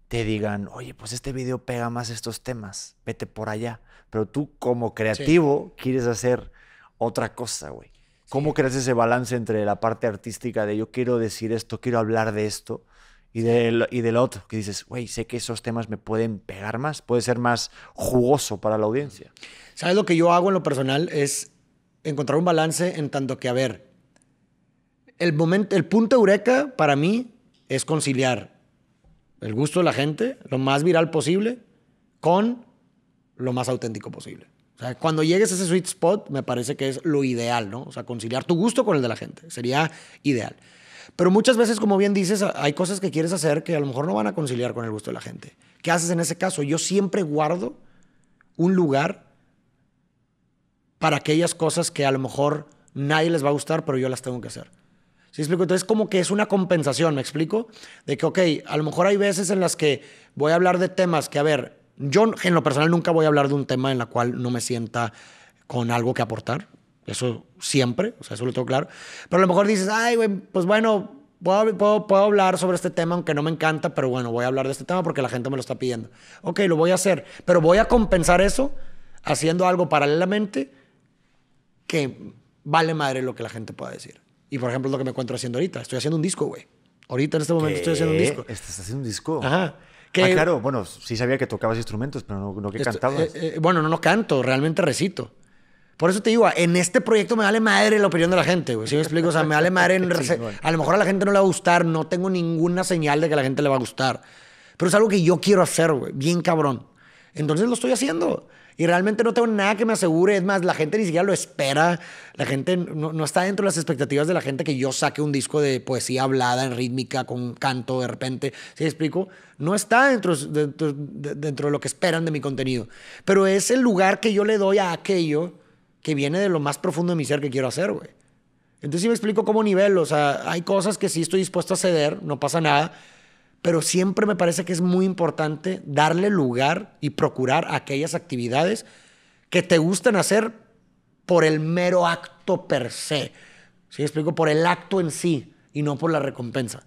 [SPEAKER 1] te digan, oye, pues este video pega más estos temas, vete por allá. Pero tú como creativo quieres hacer otra cosa, güey. ¿Cómo creas ese balance entre la parte artística de yo quiero decir esto, quiero hablar de esto? Y, del, y del otro, que dices, güey, sé que esos temas me pueden pegar más, puede ser más jugoso para la audiencia.
[SPEAKER 2] ¿Sabes lo que yo hago en lo personal? Es encontrar un balance en tanto que, a ver, el, momento, el punto eureka para mí es conciliar el gusto de la gente, lo más viral posible, con lo más auténtico posible. O sea, cuando llegues a ese sweet spot, me parece que es lo ideal, ¿no? O sea, conciliar tu gusto con el de la gente. Sería ideal. Pero muchas veces, como bien dices, hay cosas que quieres hacer que a lo mejor no van a conciliar con el gusto de la gente. ¿Qué haces en ese caso? Yo siempre guardo un lugar para aquellas cosas que a lo mejor nadie les va a gustar, pero yo las tengo que hacer. ¿Sí explico? Entonces, como que es una compensación, ¿me explico? De que, ok, a lo mejor hay veces en las que voy a hablar de temas que, a ver, yo en lo personal nunca voy a hablar de un tema en la cual no me sienta con algo que aportar. Eso siempre, o sea, eso lo tengo claro. Pero a lo mejor dices, ay, güey, pues bueno, puedo, puedo hablar sobre este tema, aunque no me encanta, pero bueno, voy a hablar de este tema porque la gente me lo está pidiendo. Ok, lo voy a hacer, pero voy a compensar eso haciendo algo paralelamente que vale madre lo que la gente pueda decir. Y por ejemplo, es lo que me encuentro haciendo ahorita. Estoy haciendo un disco, güey. Ahorita en este momento estoy haciendo un disco.
[SPEAKER 1] ¿Estás haciendo un disco? Ajá. Ah, claro, bueno, sí sabía
[SPEAKER 2] que tocabas instrumentos, pero no, que cantabas. Eh, eh, bueno, no, no canto, realmente recito. Por eso te digo, en este proyecto me vale madre la opinión de la gente, güey. Si me explico? O sea, me vale madre. A lo mejor a la gente no le va a gustar, no tengo ninguna señal de que a la gente le va a gustar. Pero es algo que yo quiero hacer, güey, bien cabrón. Entonces lo estoy haciendo. Y realmente no tengo nada que me asegure. Es más, la gente ni siquiera lo espera. La gente no, está dentro de las expectativas de la gente que yo saque un disco de poesía hablada, en rítmica, con canto de repente. ¿Sí explico? No está dentro, dentro, de lo que esperan de mi contenido. Pero es el lugar que yo le doy a aquello que viene de lo más profundo de mi ser que quiero hacer, güey. Entonces sí me explico como nivel. O sea, hay cosas que sí estoy dispuesto a ceder, no pasa nada pero siempre me parece que es muy importante darle lugar y procurar aquellas actividades que te gustan hacer por el mero acto per se. ¿Sí explico? Por el acto en sí y no por la recompensa.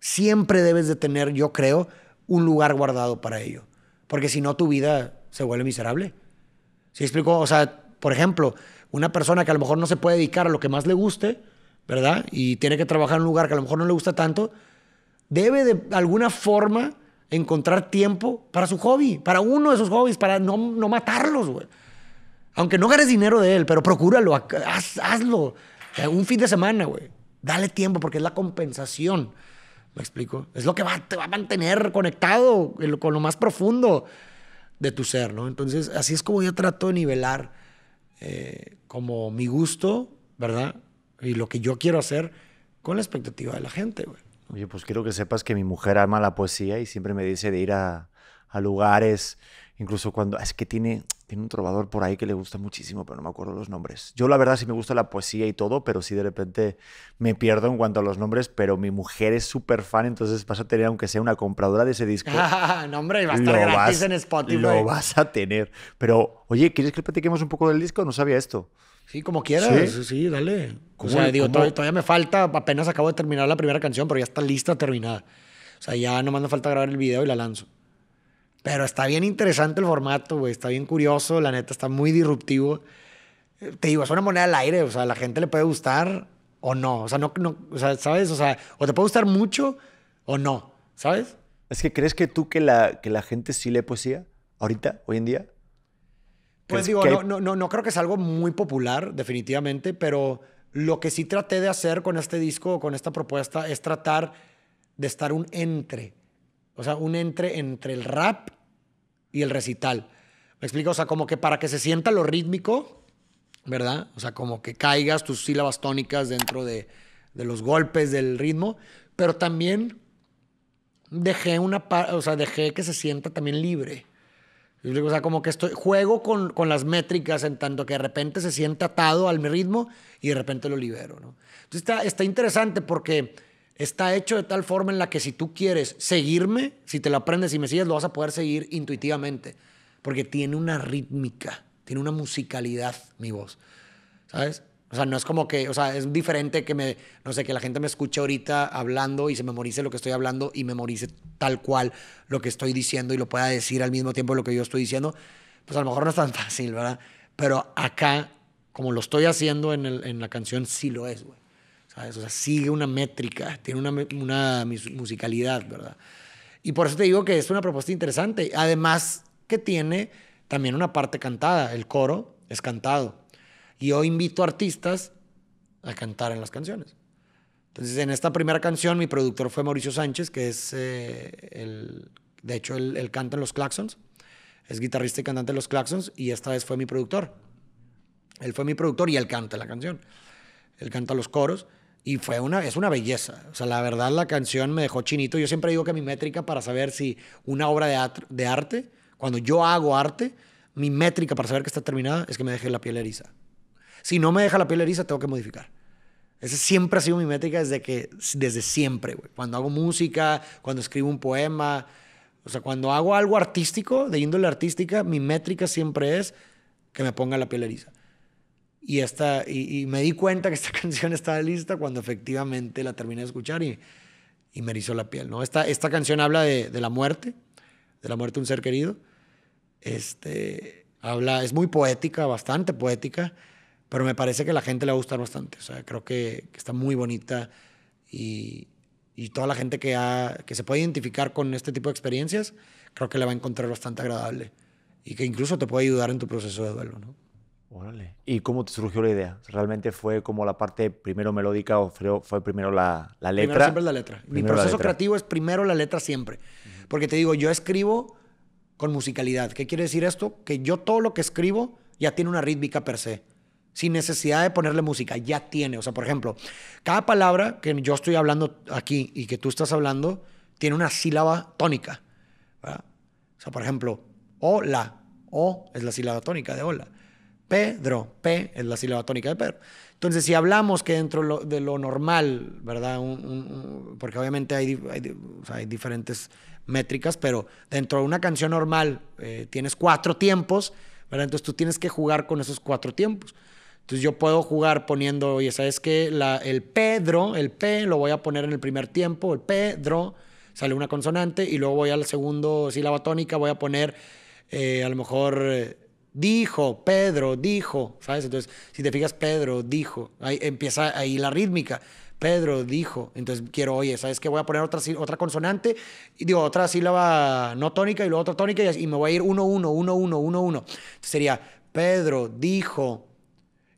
[SPEAKER 2] Siempre debes de tener, yo creo, un lugar guardado para ello. Porque si no, tu vida se vuelve miserable. ¿Sí explico? O sea, por ejemplo, una persona que a lo mejor no se puede dedicar a lo que más le guste, ¿verdad? Y tiene que trabajar en un lugar que a lo mejor no le gusta tanto, debe de alguna forma encontrar tiempo para su hobby, para uno de sus hobbies, para no, matarlos, güey. Aunque no ganes dinero de él, pero procúralo, hazlo. Un fin de semana, güey. Dale tiempo porque es la compensación. ¿Me explico? Es lo que va, te va a mantener conectado con lo más profundo de tu ser, ¿no? Entonces, así es como yo trato de nivelar eh, como mi gusto, ¿verdad? Y lo que yo quiero hacer con la expectativa de la gente, güey.
[SPEAKER 1] Oye, pues quiero que sepas que mi mujer ama la poesía y siempre me dice de ir a, lugares, incluso cuando... Es que tiene, tiene un trovador por ahí que le gusta muchísimo, pero no me acuerdo los nombres. Yo la verdad sí me gusta la poesía y todo, pero sí de repente me pierdo en cuanto a los nombres, pero mi mujer es súper fan, entonces vas a tener, aunque sea una compradora de ese disco... no, hombre, y va a estar gratis en Spotify. Lo vas a tener. Pero, oye, ¿quieres que platiquemos un poco del disco? No sabía esto.
[SPEAKER 2] Sí, como quieras. Sí, sí, dale. O sea, digo, todavía, me falta, apenas acabo de terminar la primera canción, pero ya está lista, terminada. O sea, ya no me falta grabar el video y la lanzo. Pero está bien interesante el formato, güey. Está bien curioso, la neta, está muy disruptivo. Te digo, es una moneda al aire, o sea, a la gente le puede gustar o no. O sea, no, no o sea, ¿sabes? O sea, o te puede gustar mucho o no, ¿sabes?
[SPEAKER 1] Es que crees que tú que la, que la gente sí lee poesía ahorita, hoy en día.
[SPEAKER 2] Pues digo, no, no, no, creo que es algo muy popular, definitivamente, pero lo que sí traté de hacer con este disco, con esta propuesta, es tratar de estar un entre. O sea, un entre entre el rap y el recital. ¿Me explico? O sea, como que para que se sienta lo rítmico, ¿verdad? O sea, como que caigas tus sílabas tónicas dentro de, los golpes del ritmo, pero también dejé una, o sea, dejé que se sienta también libre. O sea, como que estoy, juego con, con, las métricas en tanto que de repente se siente atado al mi ritmo y de repente lo libero. ¿no? Entonces está, está interesante porque está hecho de tal forma en la que si tú quieres seguirme, si te lo aprendes y me sigues, lo vas a poder seguir intuitivamente. Porque tiene una rítmica, tiene una musicalidad mi voz. ¿Sabes? O sea, no es como que, o sea, es diferente que me, no sé, que la gente me escuche ahorita hablando y se memorice lo que estoy hablando y memorice tal cual lo que estoy diciendo y lo pueda decir al mismo tiempo lo que yo estoy diciendo. Pues a lo mejor no es tan fácil, ¿verdad? Pero acá, como lo estoy haciendo en, la canción, sí lo es, güey. O sea, sigue una métrica, tiene una musicalidad, ¿verdad? Y por eso te digo que es una propuesta interesante. Además que tiene también una parte cantada, el coro es cantado yo invito artistas a cantar en las canciones. Entonces, en esta primera canción, mi productor fue Mauricio Sánchez, que es, eh, el, de hecho, el canta en los Claxons, es guitarrista y cantante de los Claxons, y esta vez fue mi productor. Él fue mi productor y él canta la canción. Él canta los coros y fue una, es una belleza. O sea, la verdad, la canción me dejó chinito. Yo siempre digo que mi métrica para saber si una obra de, de arte, cuando yo hago arte, mi métrica para saber que está terminada es que me deje la piel eriza. Si no me deja la piel eriza, tengo que modificar. Esa siempre ha sido mi métrica desde, que, desde siempre, güey. Cuando hago música, cuando escribo un poema, o sea, cuando hago algo artístico, de índole artística, mi métrica siempre es que me ponga la piel eriza. Y, esta, y, me di cuenta que esta canción estaba lista cuando efectivamente la terminé de escuchar y, y me erizó la piel. ¿no? Esta, esta canción habla de, de, la muerte, de la muerte de un ser querido. Este, habla, es muy poética, bastante poética pero me parece que a la gente le va a gustar bastante. O sea, creo que, está muy bonita y, toda la gente que, se puede identificar con este tipo de experiencias, creo que la va a encontrar bastante agradable y que incluso te puede ayudar en tu proceso de duelo, ¿no? Órale.
[SPEAKER 1] ¿Y cómo te surgió la idea? ¿Realmente fue como la parte primero melódica o fue, primero la, letra? Primero siempre la letra. Mi proceso creativo
[SPEAKER 2] es primero la letra siempre. Porque te digo, yo escribo con musicalidad. ¿Qué quiere decir esto? Que yo todo lo que escribo ya tiene una rítmica per se sin necesidad de ponerle música, ya tiene. O sea, por ejemplo, cada palabra que yo estoy hablando aquí y que tú estás hablando tiene una sílaba tónica. O sea, por ejemplo, hola, o es la sílaba tónica de hola. Pedro, P es la sílaba tónica de Pedro. Entonces, si hablamos que dentro de lo normal, ¿verdad? porque obviamente hay, diferentes métricas, pero dentro de una canción normal eh, tienes cuatro tiempos, ¿verdad? Entonces tú tienes que jugar con esos cuatro tiempos. Entonces yo puedo jugar poniendo, oye, ¿sabes qué? el Pedro, el P, lo voy a poner en el primer tiempo, el Pedro, sale una consonante, y luego voy al segundo sílaba tónica, voy a poner, eh, a lo mejor, eh, dijo, Pedro, dijo, ¿sabes? Entonces, si te fijas, Pedro, dijo, ahí empieza ahí la rítmica. Pedro dijo, entonces quiero, oye, ¿sabes qué? Voy a poner otra, otra consonante, y digo, otra sílaba no tónica y luego otra tónica, y, me voy a ir uno, uno, uno, uno, uno, Entonces Sería, Pedro dijo,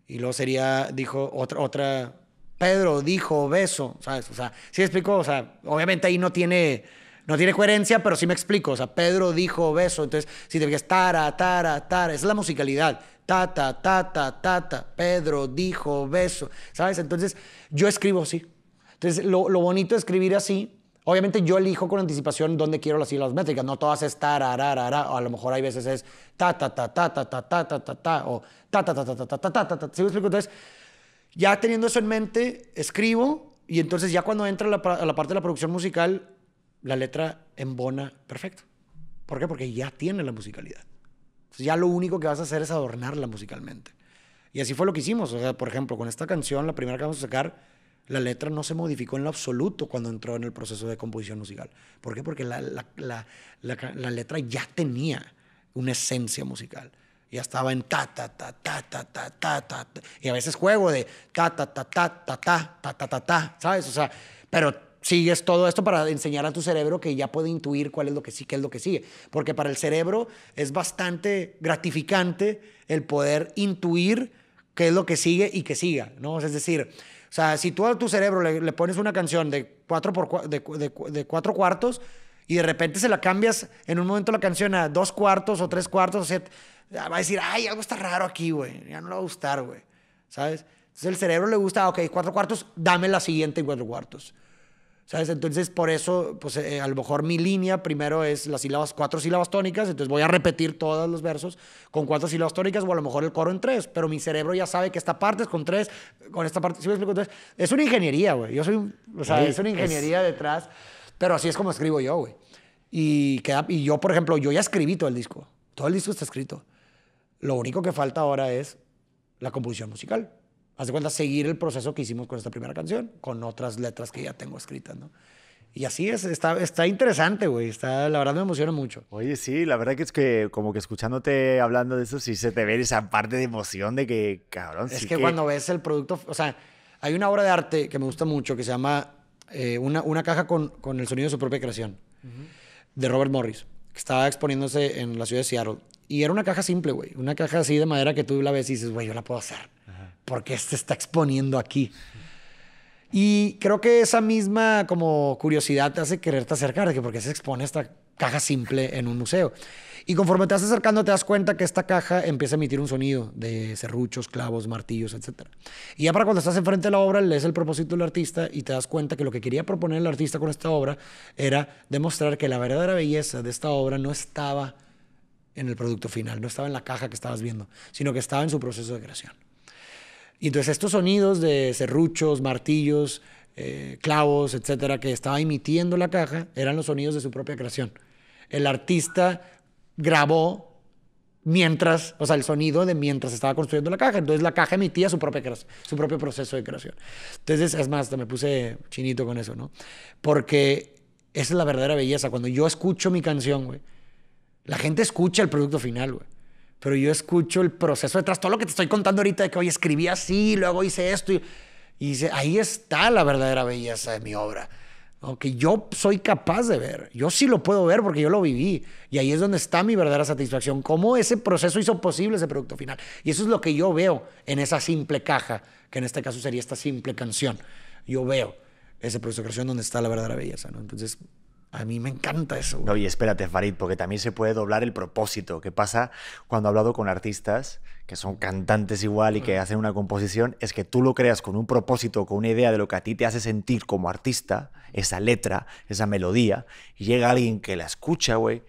[SPEAKER 2] y luego sería, dijo, otra, otra, Pedro dijo beso, ¿sabes? O sea, sí explico, o sea, obviamente ahí no tiene, no tiene coherencia, pero sí me explico, o sea, Pedro dijo beso, entonces si te fijas, tara, tara, tara, es la musicalidad, ta, ta, ta, ta, ta, Pedro dijo beso, ¿sabes? Entonces yo escribo así. Entonces lo, lo bonito de escribir así Obviamente yo elijo con anticipación dónde quiero las, las métricas, no todas es tarararara, o a lo mejor hay veces es ta ta ta ta ta ta ta ta ta ta o ta ta ta ta ta ta ta ta ta ta. ¿Sí me explico? Entonces, ya teniendo eso en mente, escribo y entonces ya cuando entra la, la parte de la producción musical, la letra embona perfecto. ¿Por qué? Porque ya tiene la musicalidad. ya lo único que vas a hacer es adornarla musicalmente. Y así fue lo que hicimos. O sea, por ejemplo, con esta canción, la primera que vamos a sacar, la letra no se modificó en lo absoluto cuando entró en el proceso de composición musical. ¿Por qué? Porque la, la, la, la letra ya tenía una esencia musical. Ya estaba en ta, ta, ta, ta, ta, ta, ta, ta. Y a veces juego de ta, ta, ta, ta, ta, ta, ta, ta, ta, ta, ¿sabes? O sea, pero sigues todo esto para enseñar a tu cerebro que ya puede intuir cuál es lo que sí, qué es lo que sigue. Porque para el cerebro es bastante gratificante el poder intuir qué es lo que sigue y que siga, ¿no? Es decir, sea, si tú a tu cerebro le, pones una canción de cuatro, de, cuatro cuartos y de repente se la cambias en un momento la canción a dos cuartos o tres cuartos, va a decir, ay, algo está raro aquí, güey, ya no le va a gustar, güey, ¿sabes? Entonces el cerebro le gusta, ok, cuatro cuartos, dame la siguiente en cuatro cuartos. ¿Sabes? Entonces, por eso, pues eh, a lo mejor mi línea primero es las sílabas, cuatro sílabas tónicas, entonces voy a repetir todos los versos con cuatro sílabas tónicas o a lo mejor el coro en tres, pero mi cerebro ya sabe que esta parte es con tres, con esta parte, ¿sí me explico? Entonces, es una ingeniería, güey. Yo soy, o sea, es una ingeniería detrás, pero así es como escribo yo, güey. Y, queda, y yo, por ejemplo, yo ya escribí todo el disco. Todo el disco está escrito. Lo único que falta ahora es la composición musical haz de cuenta, seguir el proceso que hicimos con esta primera canción, con otras letras que ya tengo escritas, ¿no? Y así es, está, está interesante, güey. Está,
[SPEAKER 1] la verdad me emociona mucho. Oye, sí, la verdad que es que como que escuchándote hablando de eso, sí se te ve esa parte de emoción de que, cabrón. Es sí que, que, cuando
[SPEAKER 2] ves el producto, o sea, hay una obra de arte que me gusta mucho que se llama eh, una, una, caja con, con, el sonido de su propia creación, de Robert Morris, que estaba exponiéndose en la ciudad de Seattle. Y era una caja simple, güey. Una caja así de madera que tú la ves y dices, güey, yo la puedo hacer porque se está exponiendo aquí. Y creo que esa misma como curiosidad te hace quererte acercar, de que porque se expone esta caja simple en un museo. Y conforme te vas acercando te das cuenta que esta caja empieza a emitir un sonido de serruchos, clavos, martillos, etc. Y ya para cuando estás enfrente de la obra lees el propósito del artista y te das cuenta que lo que quería proponer el artista con esta obra era demostrar que la verdadera belleza de esta obra no estaba en el producto final, no estaba en la caja que estabas viendo, sino que estaba en su proceso de creación. Y entonces estos sonidos de serruchos, martillos, eh, clavos, etcétera, que estaba emitiendo la caja, eran los sonidos de su propia creación. El artista grabó mientras, o sea, el sonido de mientras estaba construyendo la caja. Entonces la caja emitía su, propia su propio proceso de creación. Entonces, es más, me puse chinito con eso, ¿no? Porque esa es la verdadera belleza. Cuando yo escucho mi canción, güey, la gente escucha el producto final, güey pero yo escucho el proceso detrás, todo lo que te estoy contando ahorita de que, hoy escribí así, luego hice esto, y, dice, ahí está la verdadera belleza de mi obra. Aunque yo soy capaz de ver, yo sí lo puedo ver porque yo lo viví. Y ahí es donde está mi verdadera satisfacción, cómo ese proceso hizo posible ese producto final. Y eso es lo que yo veo en esa simple caja, que en este caso sería esta simple canción. Yo veo ese proceso de creación donde está la verdadera belleza. ¿no? Entonces, a mí me encanta eso. No,
[SPEAKER 1] y espérate, Farid, porque también se puede doblar el propósito. ¿Qué pasa cuando he hablado con artistas que son cantantes igual y que hacen una composición? Es que tú lo creas con un propósito, con una idea de lo que a ti te hace sentir como artista, esa letra, esa melodía, y llega alguien que la escucha, güey,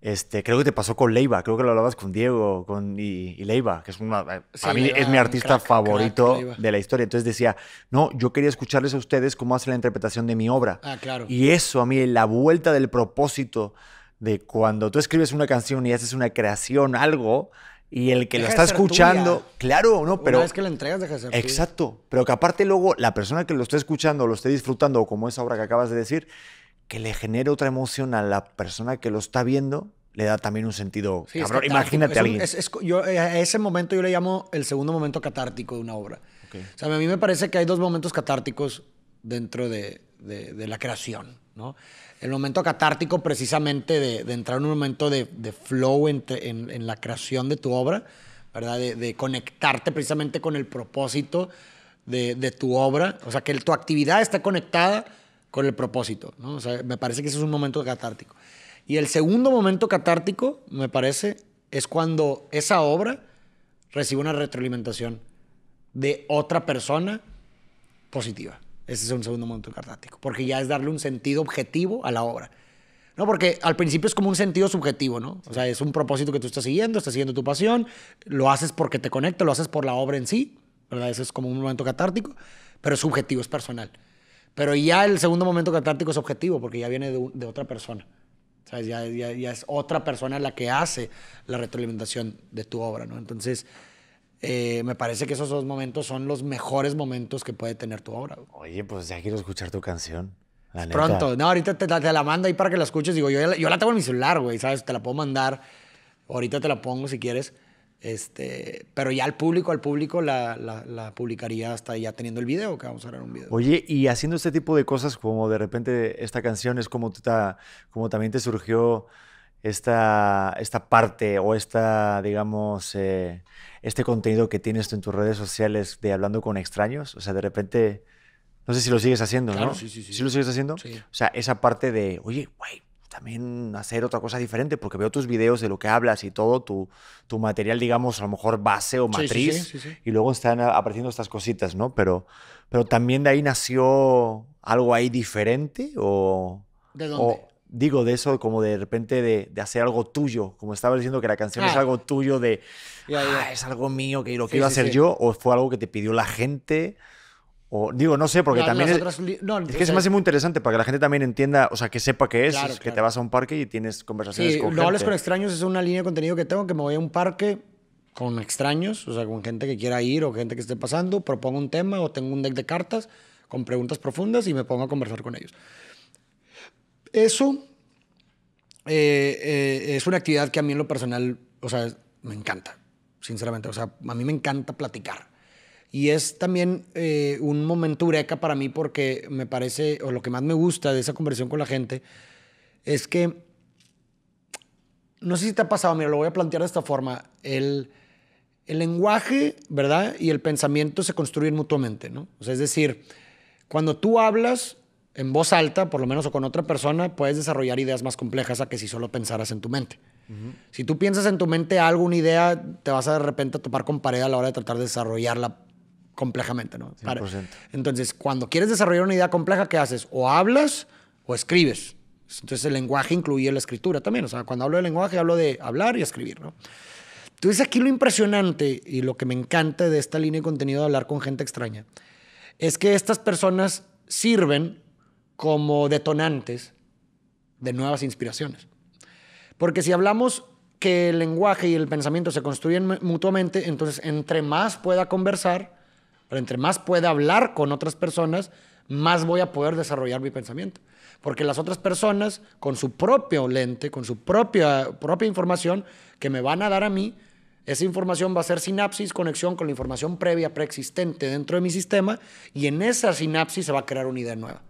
[SPEAKER 1] este, creo que te pasó con Leiva, creo que lo hablabas con Diego con, y, Leiva, que es una, eh, a mí es mi artista favorito de la historia. Entonces decía, no, yo quería escucharles a ustedes cómo hacen la interpretación de mi obra. Ah, claro. Y eso a mí, la vuelta del propósito de cuando tú escribes una canción y haces una creación, algo, y el que lo está escuchando, claro, ¿no? Pero, Una vez que
[SPEAKER 2] la entregas, deja de ser Exacto.
[SPEAKER 1] Pero que aparte luego la persona que lo esté escuchando, lo esté disfrutando, como esa obra que acabas de decir, que le genere otra emoción a la persona que lo está viendo, le da también un sentido. cabrón. Imagínate a alguien.
[SPEAKER 2] Eh, a ese momento yo le llamo el segundo momento catártico de una obra. O sea, a mí me parece que hay dos momentos catárticos dentro de, la creación. ¿no? El momento catártico precisamente de, entrar en un momento de, flow en, la creación de tu obra, ¿verdad? De, conectarte precisamente con el propósito de, tu obra. O sea, que tu actividad está conectada con el propósito. ¿no? O sea, me parece que ese es un momento catártico. Y el segundo momento catártico, me parece, es cuando esa obra recibe una retroalimentación de otra persona positiva. Ese es un segundo momento catártico, porque ya es darle un sentido objetivo a la obra. No, porque al principio es como un sentido subjetivo, ¿no? O sea, es un propósito que tú estás siguiendo, estás siguiendo tu pasión, lo haces porque te conecta, lo haces por la obra en sí, ¿verdad? Ese es como un momento catártico, pero subjetivo, es personal. Pero ya el segundo momento catártico es objetivo, porque ya viene de, otra persona. Ya, es otra persona la que hace la retroalimentación de tu obra, ¿no? Entonces, eh, me parece que esos dos momentos son los mejores momentos que puede tener tu obra.
[SPEAKER 1] Oye, pues ya quiero escuchar tu canción. Pronto.
[SPEAKER 2] No, ahorita te, te, la mando ahí para que la escuches. Digo, yo, yo la tengo en mi celular, güey, ¿sabes? Te la puedo mandar. Ahorita te la pongo si quieres. Este, pero ya al público, al público la, publicaría hasta ya teniendo el video, que vamos a grabar un video.
[SPEAKER 1] Oye, y haciendo este tipo de cosas, como de repente esta canción es como, ta, como también te surgió esta, esta parte o esta, digamos, eh, este contenido que tienes en tus redes sociales de hablando con extraños. O sea, de repente, no sé si lo sigues haciendo, ¿no? Sí, sí, sí. ¿Sí lo sigues haciendo? O sea, esa parte de, oye, güey, también hacer otra cosa diferente, porque veo tus videos de lo que hablas y todo, tu, tu material, digamos, a lo mejor base o matriz, y luego están apareciendo estas cositas, ¿no? Pero, pero también de ahí nació algo ahí diferente o... ¿De dónde? digo, de eso como de repente de, hacer algo tuyo, como estaba diciendo que la canción es ah. algo tuyo de, ah, es algo mío que lo quiero hacer yo, o fue algo que te pidió la gente. O, digo, no sé, porque también. es, es que se me hace muy interesante para que la gente también entienda, o sea, que sepa qué es, que te vas a un parque y tienes conversaciones sí, con. No hables con
[SPEAKER 2] extraños, es una línea de contenido que tengo, que me voy a un parque con extraños, o sea, con gente que quiera ir o gente que esté pasando, propongo un tema o tengo un deck de cartas con preguntas profundas y me pongo a conversar con ellos. Eso eh, eh, es una actividad que a mí en lo personal, o sea, me encanta, sinceramente. O sea, a mí me encanta platicar y es también eh, un momento ureca para mí porque me parece, o lo que más me gusta de esa conversación con la gente, es que, no sé si te ha pasado, mira, lo voy a plantear de esta forma, el, lenguaje, ¿verdad? Y el pensamiento se construyen mutuamente, ¿no? O sea, es decir, cuando tú hablas en voz alta, por lo menos o con otra persona, puedes desarrollar ideas más complejas a que si solo pensaras en tu mente. Si tú piensas en tu mente algo, una idea, te vas a de repente a topar con pared a la hora de tratar de desarrollarla complejamente, ¿no? 100%. entonces, cuando quieres desarrollar una idea compleja, ¿qué haces? O hablas o escribes. Entonces, el lenguaje incluye la escritura también. O sea, cuando hablo de lenguaje, hablo de hablar y escribir, ¿no? Entonces, aquí lo impresionante y lo que me encanta de esta línea de contenido de hablar con gente extraña es que estas personas sirven como detonantes de nuevas inspiraciones. Porque si hablamos que el lenguaje y el pensamiento se construyen mutuamente, entonces entre más pueda conversar, pero entre más pueda hablar con otras personas, más voy a poder desarrollar mi pensamiento. Porque las otras personas, con su propio lente, con su propia, propia información que me van a dar a mí, esa información va a ser sinapsis, conexión con la información previa, preexistente dentro de mi sistema, y en esa sinapsis se va a crear una idea nueva.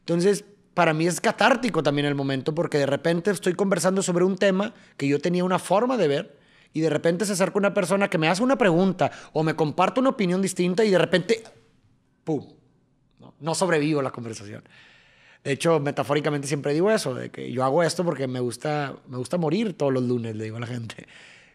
[SPEAKER 2] Entonces, para mí es catártico también el momento, porque de repente estoy conversando sobre un tema que yo tenía una forma de ver, y de repente se acerca una persona que me hace una pregunta o me comparte una opinión distinta y de repente, ¡pum! No, sobrevivo la conversación. De hecho, metafóricamente siempre digo eso, de que yo hago esto porque me gusta, me gusta morir todos los lunes, le digo a la gente.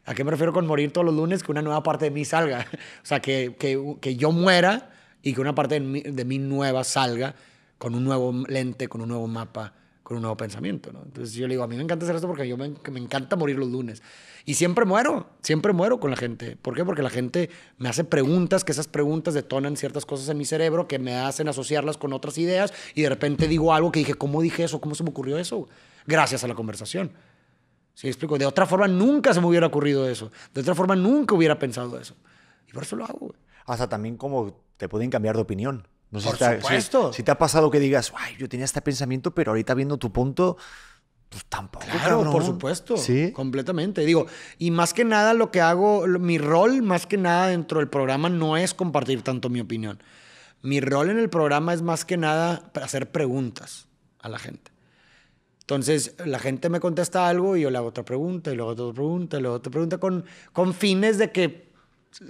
[SPEAKER 2] ¿A qué me refiero con morir todos los lunes? Que una nueva parte de mí salga. O sea, que, que, yo muera y que una parte de mí, de mí nueva salga con un nuevo lente, con un nuevo mapa, con un nuevo pensamiento. Entonces yo le digo, a mí me encanta hacer esto porque yo me, me encanta morir los lunes. Y siempre muero, siempre muero con la gente. ¿Por qué? Porque la gente me hace preguntas, que esas preguntas detonan ciertas cosas en mi cerebro, que me hacen asociarlas con otras ideas y de repente digo algo que dije, ¿cómo dije eso? ¿Cómo se me ocurrió eso? Gracias a la conversación. ¿Sí explico? De otra forma nunca se me hubiera ocurrido eso. De otra forma nunca hubiera pensado eso. Y por eso lo hago. Hasta también como te pueden cambiar de opinión. Por si te, supuesto.
[SPEAKER 1] Si, te ha pasado que digas, Ay, yo tenía este pensamiento, pero ahorita viendo tu punto,
[SPEAKER 2] pues tampoco. Claro, por supuesto. Sí. Completamente. Digo, y más que nada lo que hago, mi rol más que nada dentro del programa no es compartir tanto mi opinión. Mi rol en el programa es más que nada hacer preguntas a la gente. Entonces, la gente me contesta algo y yo le hago otra pregunta, y luego otra pregunta, y luego otra pregunta, con, fines de que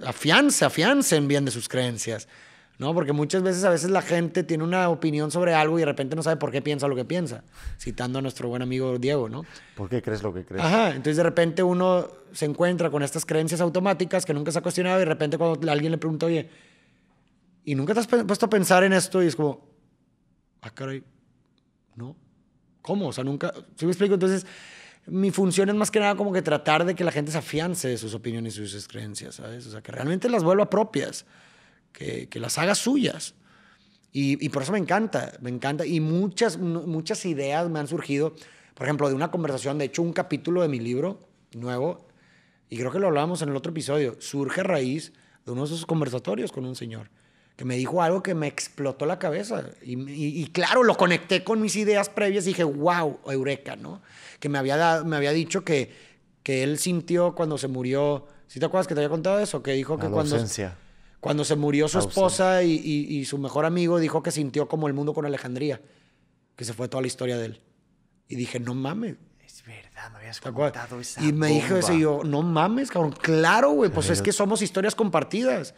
[SPEAKER 2] afiance, afiancen bien de sus creencias. ¿no? Porque muchas veces, a veces la gente tiene una opinión sobre algo y de repente no sabe por qué piensa lo que piensa, citando a nuestro buen amigo Diego, ¿no? ¿Por qué crees lo que crees? Ajá, entonces de repente uno se encuentra con estas creencias automáticas que nunca se ha cuestionado y de repente cuando alguien le pregunta, oye, ¿y nunca te has puesto a pensar en esto? Y es como, ah, caray, ¿no? ¿Cómo? O sea, nunca, ¿sí me explico? Entonces, mi función es más que nada como que tratar de que la gente se afiance de sus opiniones y sus creencias, ¿sabes? O sea, que realmente las vuelva propias que, las hagas suyas. Y, por eso me encanta, me encanta. Y muchas, muchas ideas me han surgido, por ejemplo, de una conversación, de hecho, un capítulo de mi libro nuevo, y creo que lo hablábamos en el otro episodio, surge raíz de uno de esos conversatorios con un señor que me dijo algo que me explotó la cabeza. Y, claro, lo conecté con mis ideas previas y dije, wow, eureka, ¿no? Que me había, me había dicho que, que él sintió cuando se murió, ¿sí te acuerdas que te había contado eso? Que dijo que cuando... Cuando se murió su ah, esposa y, su mejor amigo dijo que sintió como el mundo con Alejandría, que se fue toda la historia de él. Y dije, no mames.
[SPEAKER 1] Es verdad, me habías contado esa Y me dijo yo,
[SPEAKER 2] no mames, cabrón. Claro, güey, pues es que somos historias compartidas.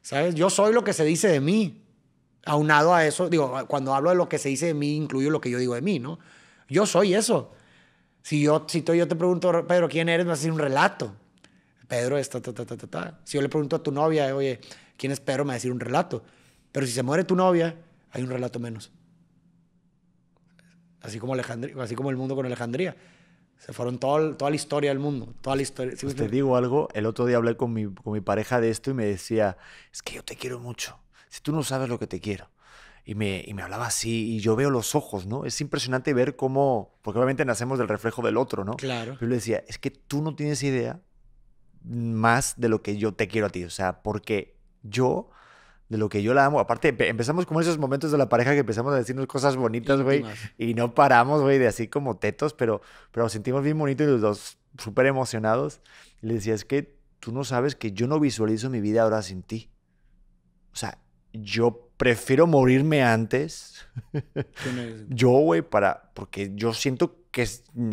[SPEAKER 2] ¿Sabes? Yo soy lo que se dice de mí. Aunado a eso, digo, cuando hablo de lo que se dice de mí, incluyo lo que yo digo de mí, ¿no? Yo soy eso. Si yo, si yo te pregunto, Pedro, ¿quién eres? Me vas a decir un relato. Pedro es ta, ta, ta, ta, ta, Si yo le pregunto a tu novia, oye, ¿quién es Pedro? Me va a decir un relato. Pero si se muere tu novia, hay un relato menos. Así como, Alejandría, así como el mundo con Alejandría. Se fueron todo, toda la historia del mundo, toda la historia. ¿sí te
[SPEAKER 1] digo algo, el otro día hablé con mi, con mi pareja de esto y me decía, es que yo te quiero mucho, si tú no sabes lo que te quiero. Y me, y me, hablaba así, y yo veo los ojos, ¿no? Es impresionante ver cómo, porque obviamente nacemos del reflejo del otro, ¿no? Claro. yo le decía, es que tú no tienes idea más de lo que yo te quiero a ti. O sea, porque yo, de lo que yo la amo, aparte empezamos como esos momentos de la pareja que empezamos a decirnos cosas bonitas, güey, y no paramos, güey, de así como tetos, pero, pero nos sentimos bien bonitos y los dos súper emocionados. Y le decía, es que tú no sabes que yo no visualizo mi vida ahora sin ti. O sea, yo prefiero morirme antes. yo, güey, para. Porque yo siento que que,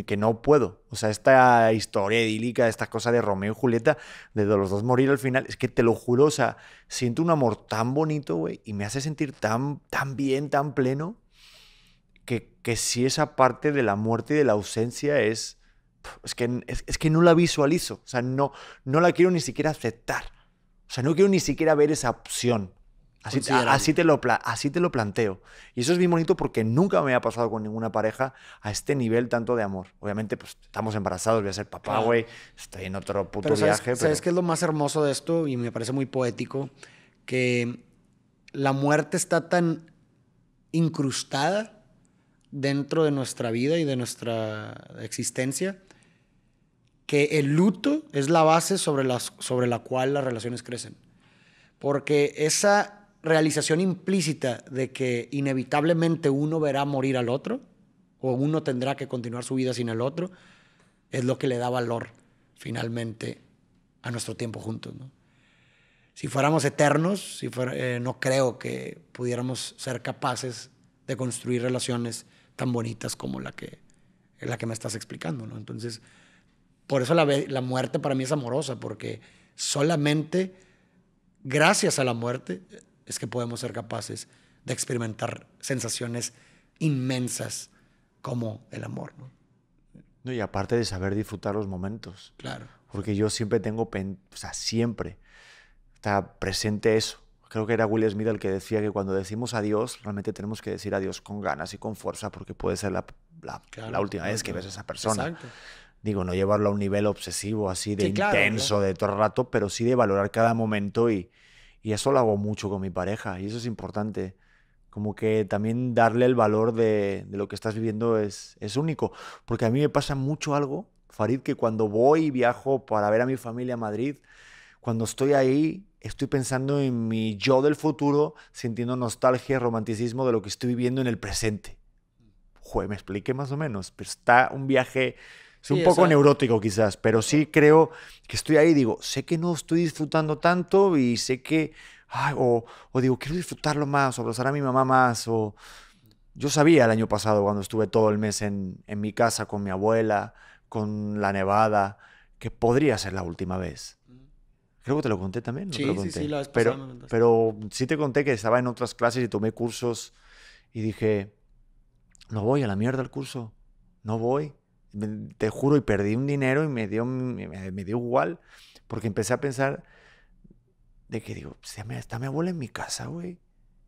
[SPEAKER 1] que no puedo. O sea, esta historia idílica, estas cosas de Romeo y Julieta, de los dos morir al final, es que te lo juro, o sea, siento un amor tan bonito, güey, y me hace sentir tan, bien, tan pleno, que, que si esa parte de la muerte y de la ausencia es... Es que, que no la visualizo, o sea, no, no la quiero ni siquiera aceptar. O sea, no quiero ni siquiera ver esa opción. Así, te lo, así te lo planteo. Y eso es bien bonito porque nunca me ha pasado con ninguna pareja a este nivel tanto de amor. Obviamente, pues estamos embarazados, voy a ser papá, güey. Estoy en otro puto viaje. ¿Sabes
[SPEAKER 2] qué es lo más hermoso de esto? Y me parece muy poético. Que la muerte está tan incrustada dentro de nuestra vida y de nuestra existencia que el luto es la base sobre, sobre la cual las relaciones crecen. Porque esa realización implícita de que inevitablemente uno verá morir al otro o uno tendrá que continuar su vida sin el otro, es lo que le da valor finalmente a nuestro tiempo juntos. Si fuéramos eternos, si eh, no creo que pudiéramos ser capaces de construir relaciones tan bonitas como la que, la que me estás explicando. ¿no? Entonces, por eso la, la muerte para mí es amorosa, porque solamente gracias a la muerte es que podemos ser capaces de experimentar sensaciones inmensas como el amor. ¿no?
[SPEAKER 1] y aparte de saber disfrutar los momentos. Claro. Porque yo siempre tengo, o sea, siempre está presente eso. Creo que era Will Smith el que decía que cuando decimos adiós, realmente tenemos que decir adiós con ganas y con fuerza porque puede ser la, la, última vez que ves a esa persona. Digo, no llevarlo a un nivel obsesivo así de intenso de todo rato, pero sí de valorar cada momento y, y eso lo hago mucho con mi pareja y eso es importante. Como que también darle el valor de, lo que estás viviendo es, es único. Porque a mí me pasa mucho algo, Farid, que cuando voy y viajo para ver a mi familia a Madrid, cuando estoy ahí, estoy pensando en mi yo del futuro, sintiendo nostalgia, y romanticismo de lo que estoy viviendo en el presente. Joder, me expliqué más o menos, pero está un viaje
[SPEAKER 2] soy un poco neurótico
[SPEAKER 1] quizás, pero sí creo que estoy ahí, digo, sé que no estoy disfrutando tanto y sé que, o, digo, quiero disfrutarlo más, o abrazar a mi mamá más, o yo sabía el año pasado cuando estuve todo el mes en, en mi casa con mi abuela, con la nevada, que podría ser la última vez. Creo que te lo conté también. ¿no sí, te lo conté? sí, sí, pero, pero sí te conté que estaba en otras clases y tomé cursos y dije, no voy a la mierda al curso, no voy te juro, y perdí un dinero y me dio, me, dio igual, porque empecé a pensar de que digo, está mi abuela en mi casa, güey.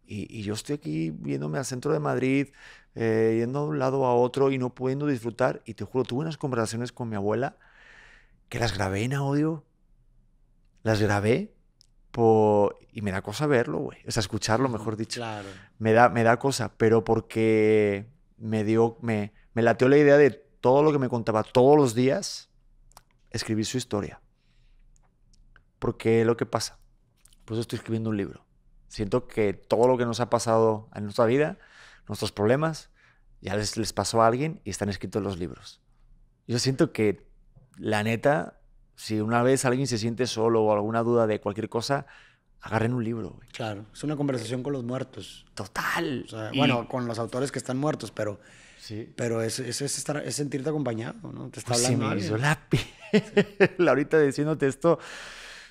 [SPEAKER 1] Y, yo estoy aquí viéndome al centro de Madrid, eh, yendo de un lado a otro y no pudiendo disfrutar. Y te juro, tuve unas conversaciones con mi abuela que las grabé en audio. Las grabé y me da cosa verlo, güey. O sea, escucharlo, mejor dicho. Me da, me da cosa, pero porque me dio, me, me lateó la idea de todo lo que me contaba todos los días, escribir su historia. Porque lo que pasa, pues eso estoy escribiendo un libro. Siento que todo lo que nos ha pasado en nuestra vida, nuestros problemas, ya les, les pasó a alguien y están escritos en los libros. Yo siento que, la neta, si una vez alguien se siente solo o alguna duda de cualquier cosa, agarren un libro.
[SPEAKER 2] Claro, es una conversación con los muertos. Total. Bueno, con los autores que están muertos, pero pero es, es, estar, es sentirte acompañado, ¿no? Te está pues hablando. Sí, me hizo la
[SPEAKER 1] Ahorita diciéndote esto,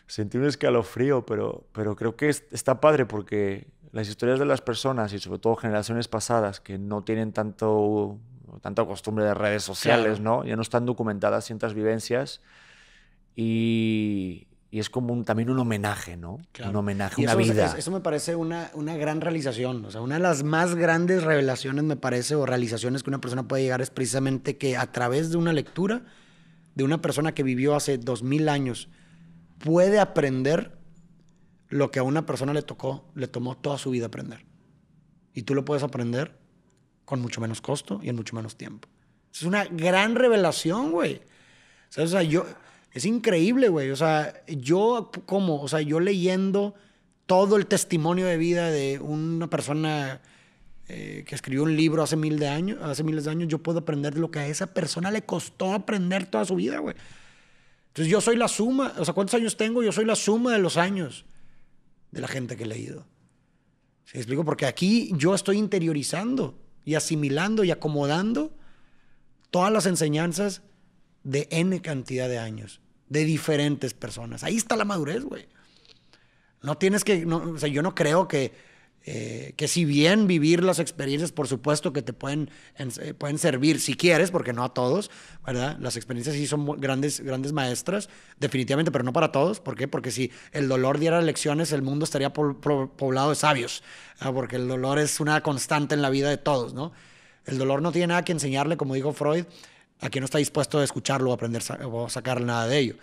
[SPEAKER 1] sentí un escalofrío, pero, pero creo que está padre porque las historias de las personas y sobre todo generaciones pasadas que no tienen tanto, tanta costumbre de redes sociales, ¿no? Ya no están documentadas ciertas vivencias. Y, y es como también un homenaje, ¿no? Un homenaje, y una vida.
[SPEAKER 2] eso me parece una, una gran realización, o sea, una de las más grandes revelaciones, me parece, o realizaciones que una persona puede llegar es precisamente que a través de una lectura de una persona que vivió hace dos mil años puede aprender lo que a una persona le tocó, le tomó toda su vida aprender. Y tú lo puedes aprender con mucho menos costo y en mucho menos tiempo. Es una gran revelación, güey. O sea, yo, es increíble, güey. O sea, yo como, o sea, yo leyendo todo el testimonio de vida de una persona eh, que escribió un libro hace, mil de años, hace miles de años, yo puedo aprender lo que a esa persona le costó aprender toda su vida, güey. Entonces yo soy la suma, o sea, ¿cuántos años tengo? Yo soy la suma de los años de la gente que he leído. ¿Se explico? Porque aquí yo estoy interiorizando y asimilando y acomodando todas las enseñanzas de N cantidad de años de diferentes personas. Ahí está la madurez, güey. No tienes que, no, o sea, yo no creo que, eh, que si bien vivir las experiencias, por supuesto que te pueden, eh, pueden servir si quieres, porque no a todos, ¿verdad? Las experiencias sí son grandes, grandes maestras, definitivamente, pero no para todos. ¿Por qué? Porque si el dolor diera lecciones, el mundo estaría poblado de sabios, porque el dolor es una constante en la vida de todos, ¿no? El dolor no tiene nada que enseñarle, como dijo Freud, a no está dispuesto a escucharlo o aprender o sacar nada de ello.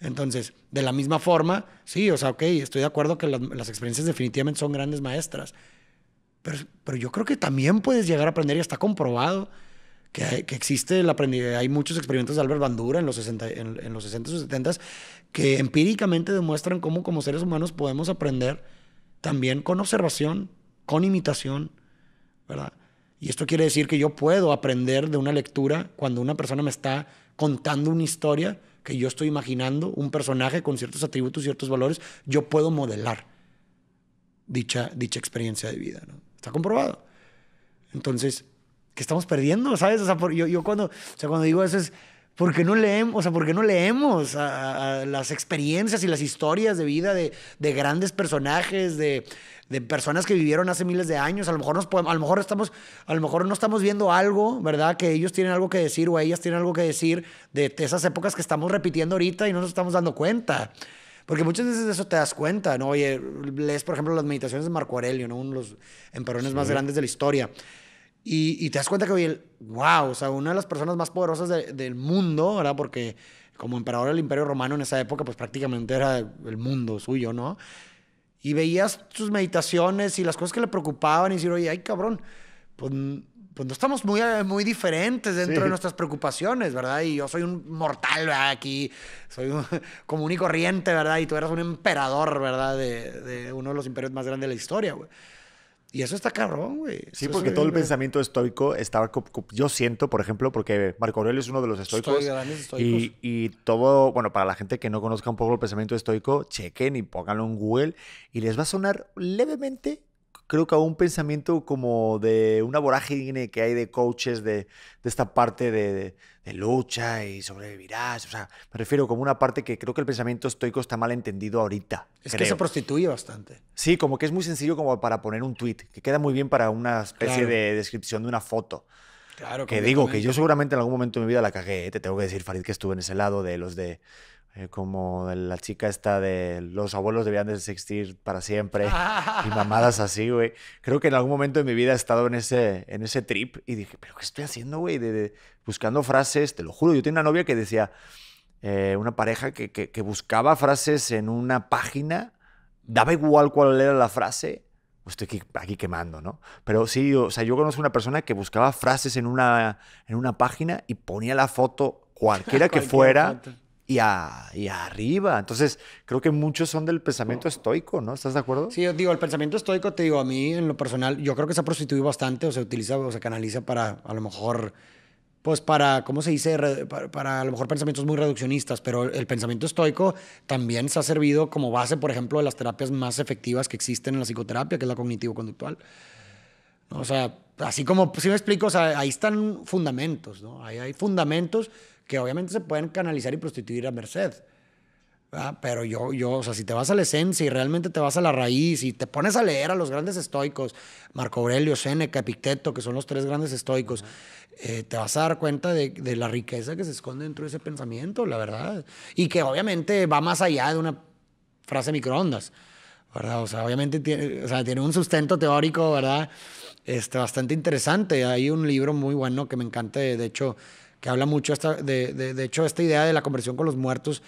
[SPEAKER 2] Entonces, de la misma forma, sí, o sea, ok, estoy de acuerdo que las, experiencias definitivamente son grandes maestras, pero, pero, yo creo que también puedes llegar a aprender y está comprobado que, existe el aprendizaje. Hay muchos experimentos de Albert Bandura en los 60, en, los 60 70 que empíricamente demuestran cómo como seres humanos podemos aprender también con observación, con imitación, ¿verdad? Y esto quiere decir que yo puedo aprender de una lectura cuando una persona me está contando una historia que yo estoy imaginando, un personaje con ciertos atributos, ciertos valores, yo puedo modelar dicha, dicha experiencia de vida. Está comprobado. Entonces, ¿qué estamos perdiendo? ¿Sabes? O sea, yo, cuando, cuando digo eso es, ¿por qué no leemos, sea, no leemos las experiencias y las historias de vida de, de grandes personajes, de, de personas que vivieron hace miles de años. A lo mejor nos a lo mejor estamos, a lo mejor no estamos viendo algo, ¿verdad? Que ellos tienen algo que decir o ellas tienen algo que decir de, esas épocas que estamos repitiendo ahorita y no nos estamos dando cuenta. Porque muchas veces de eso te das cuenta, ¿no? Oye, lees, por ejemplo, las meditaciones de Marco Aurelio, ¿no? Uno de los emperones más grandes de la historia. Y, te das cuenta que, oye, wow, o sea, una de las personas más poderosas del mundo, ¿verdad? Porque como emperador del Imperio Romano en esa época, pues prácticamente era el mundo suyo, ¿no? Y veías sus meditaciones y las cosas que le preocupaban y decir, oye, ay cabrón, pues, pues no estamos muy, muy diferentes dentro de nuestras preocupaciones, ¿verdad? Y yo soy un mortal, Aquí soy un común y corriente, ¿verdad? Y tú eras un emperador, ¿verdad? De, de uno de los imperios más grandes de la historia, güey. Y eso está cabrón, güey. Sí, porque todo el
[SPEAKER 1] pensamiento estoico estaba. Yo siento, por ejemplo, porque Marco Aurelio es uno de los estoicos. estoicos. Y, y, todo, bueno, para la gente que no conozca un poco el pensamiento estoico, chequen y pónganlo en Google y les va a sonar levemente creo que a un pensamiento como de una vorágine que hay de coaches de, esta parte de, lucha y sobrevivirás. O sea, me refiero como una parte que creo que el pensamiento estoico está mal entendido ahorita. Es que se
[SPEAKER 2] prostituye bastante.
[SPEAKER 1] Sí, como que es muy sencillo como para poner un tweet, que queda muy bien para una especie de descripción de una foto.
[SPEAKER 2] Claro, que digo que yo
[SPEAKER 1] seguramente en algún momento de mi vida la cagué, ¿eh? te tengo que decir, Farid, que estuve en ese lado de los de eh, como la chica está de los abuelos debían de existir para siempre y mamadas así, güey. Creo que en algún momento de mi vida he estado en ese, en ese trip y dije, pero ¿qué estoy haciendo, güey? De, buscando frases, te lo juro, yo tenía una novia que decía, eh, una pareja que, que, buscaba frases en una página, daba igual cuál era la frase, pues estoy aquí, quemando, ¿no? Pero sí, o sea, yo conozco una persona que buscaba frases en una, en una página y ponía la foto cualquiera que fuera y, arriba. Entonces, creo que muchos son
[SPEAKER 2] del pensamiento oh. estoico, ¿no? ¿Estás de acuerdo? Sí, yo digo, el pensamiento estoico, te digo, a mí en lo personal, yo creo que se ha prostituido bastante o se utiliza o se canaliza para a lo mejor pues para, ¿cómo se dice? Para, a lo mejor pensamientos muy reduccionistas, pero el pensamiento estoico también se ha servido como base, por ejemplo, de las terapias más efectivas que existen en la psicoterapia, que es la cognitivo-conductual. O sea, así como, pues, si me explico, ahí están fundamentos, ¿no? Ahí hay fundamentos que obviamente se pueden canalizar y prostituir a merced. Pero yo, yo, o sea, si te vas a la esencia y realmente te vas a la raíz y te pones a leer a los grandes estoicos, Marco Aurelio, Séneca, Epicteto, que son los tres grandes estoicos, eh, te vas a dar cuenta de, la riqueza que se esconde dentro de ese pensamiento, la verdad. Y que obviamente va más allá de una frase microondas, ¿verdad? O sea, obviamente tiene, un sustento teórico, ¿verdad? Este, bastante interesante. Hay un libro muy bueno que me encanta, de hecho, que habla mucho esta, de, hecho, esta idea de la conversión con los muertos.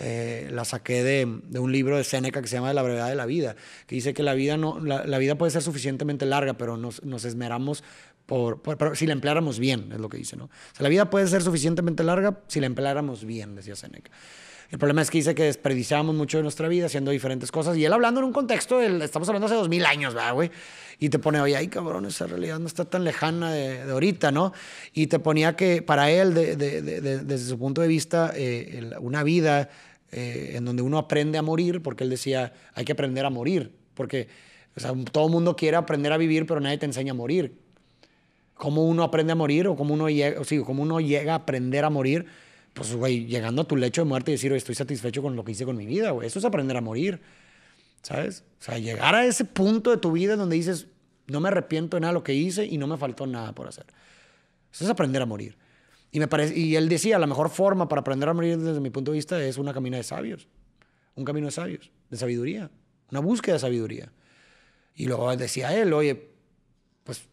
[SPEAKER 2] Eh, la saqué de, un libro de Séneca que se llama La brevedad de la vida, que dice que la vida, no, la, vida puede ser suficientemente larga, pero nos, esmeramos por, si la empleáramos bien, es lo que dice, ¿no? O sea, la vida puede ser suficientemente larga si la empleáramos bien, decía Seneca. El problema es que dice que desperdiciábamos mucho de nuestra vida haciendo diferentes cosas. Y él hablando en un contexto, estamos hablando hace dos mil años, ¿verdad, güey? Y te pone, oye, ay, cabrón, esa realidad no está tan lejana de, ahorita, ¿no? Y te ponía que para él, desde su punto de vista, eh, una vida eh, en donde uno aprende a morir, porque él decía, hay que aprender a morir, porque o sea, todo mundo quiere aprender a vivir, pero nadie te enseña a morir. ¿Cómo uno aprende a morir o cómo uno cómo uno llega a aprender a morir? pues, güey, llegando a tu lecho de muerte y decir, estoy satisfecho con lo que hice con mi vida, güey. Eso es aprender a morir, ¿sabes? O sea, llegar a ese punto de tu vida donde dices, no me arrepiento de nada de lo que hice y no me faltó nada por hacer. Eso es aprender a morir. Y, me parece, y él decía, la mejor forma para aprender a morir desde mi punto de vista es una camina de sabios, un camino de sabios, de sabiduría, una búsqueda de sabiduría. Y luego decía él, oye, pues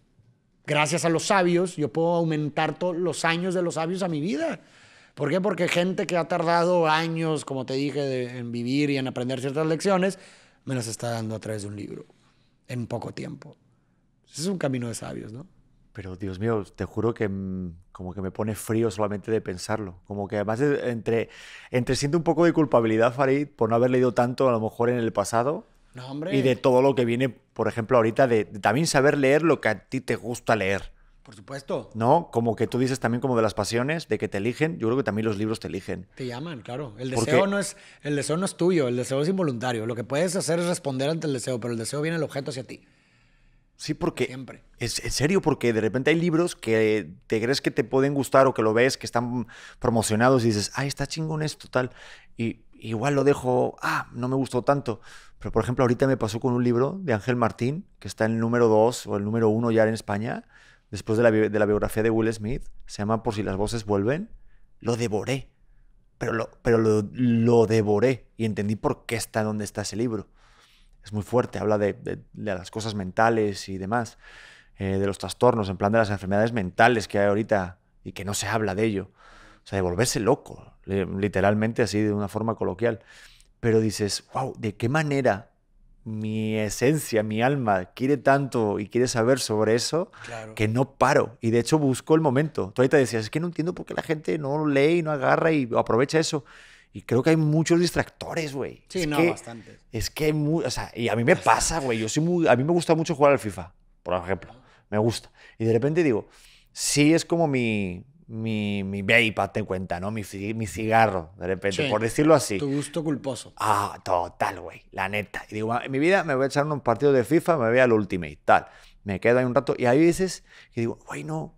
[SPEAKER 2] gracias a los sabios yo puedo aumentar todos los años de los sabios a mi vida. ¿Por qué? Porque gente que ha tardado años, como te dije, en vivir y en aprender ciertas lecciones, me las está dando a través de un libro, en poco tiempo. Es un camino de sabios, ¿no?
[SPEAKER 1] Pero Dios mío, te juro que mm, como que me pone frío solamente de pensarlo. Como que además entre, entre siento un poco de culpabilidad, Farid, por no haber leído tanto a lo mejor en el pasado. y de todo lo que viene, por ejemplo, ahorita, de, también saber leer lo que a ti te gusta leer.
[SPEAKER 2] Por supuesto.
[SPEAKER 1] ¿No? Como que tú dices también como de las pasiones, de que te eligen. Yo creo que también los libros te eligen.
[SPEAKER 2] Te llaman, claro. El deseo, no es, el deseo no es tuyo, el deseo es involuntario. Lo que puedes hacer es responder ante el deseo, pero el deseo viene el objeto hacia ti. Sí, porque. Siempre.
[SPEAKER 1] Es, en serio, porque de repente hay libros que te crees que te pueden gustar o que lo ves, que están promocionados y dices, ay, está chingón esto, tal. Y igual lo dejo, ah, no me gustó tanto. Pero por ejemplo, ahorita me pasó con un libro de Ángel Martín, que está en el número 2 o el número 1 ya en España, después de la, biografía de Will Smith, se llama Por si las voces vuelven, lo devoré. Pero, lo, pero lo, devoré y entendí por qué está donde está ese libro. Es muy fuerte, habla de, las cosas mentales y demás, eh, de los trastornos, en plan de las enfermedades mentales que hay ahorita y que no se habla de ello. O sea, de volverse loco, literalmente así, de una forma coloquial. Pero dices, wow, ¿de qué manera mi esencia, mi alma quiere tanto y quiere saber sobre eso que no paro. Y de hecho busco el momento. Tú ahorita decías, es que no entiendo por qué la gente no lee y no agarra y aprovecha eso. Y creo que hay muchos distractores, güey. Sí, es no, que, bastantes. Es que hay muy, o sea, y a mí me pasa, güey. a mí me gusta mucho jugar al FIFA, por ejemplo. Me gusta. Y de repente digo, sí es como mi, mi, mi vape, hazte cuenta, ¿no? Mi, mi cigarro, de repente, por decirlo así. Tu
[SPEAKER 2] gusto culposo. Ah,
[SPEAKER 1] total, güey, la neta. Y digo, ah, en mi vida me voy a echar un partido de FIFA, me voy al Ultimate, tal. Me quedo ahí un rato y hay veces que digo, güey, no,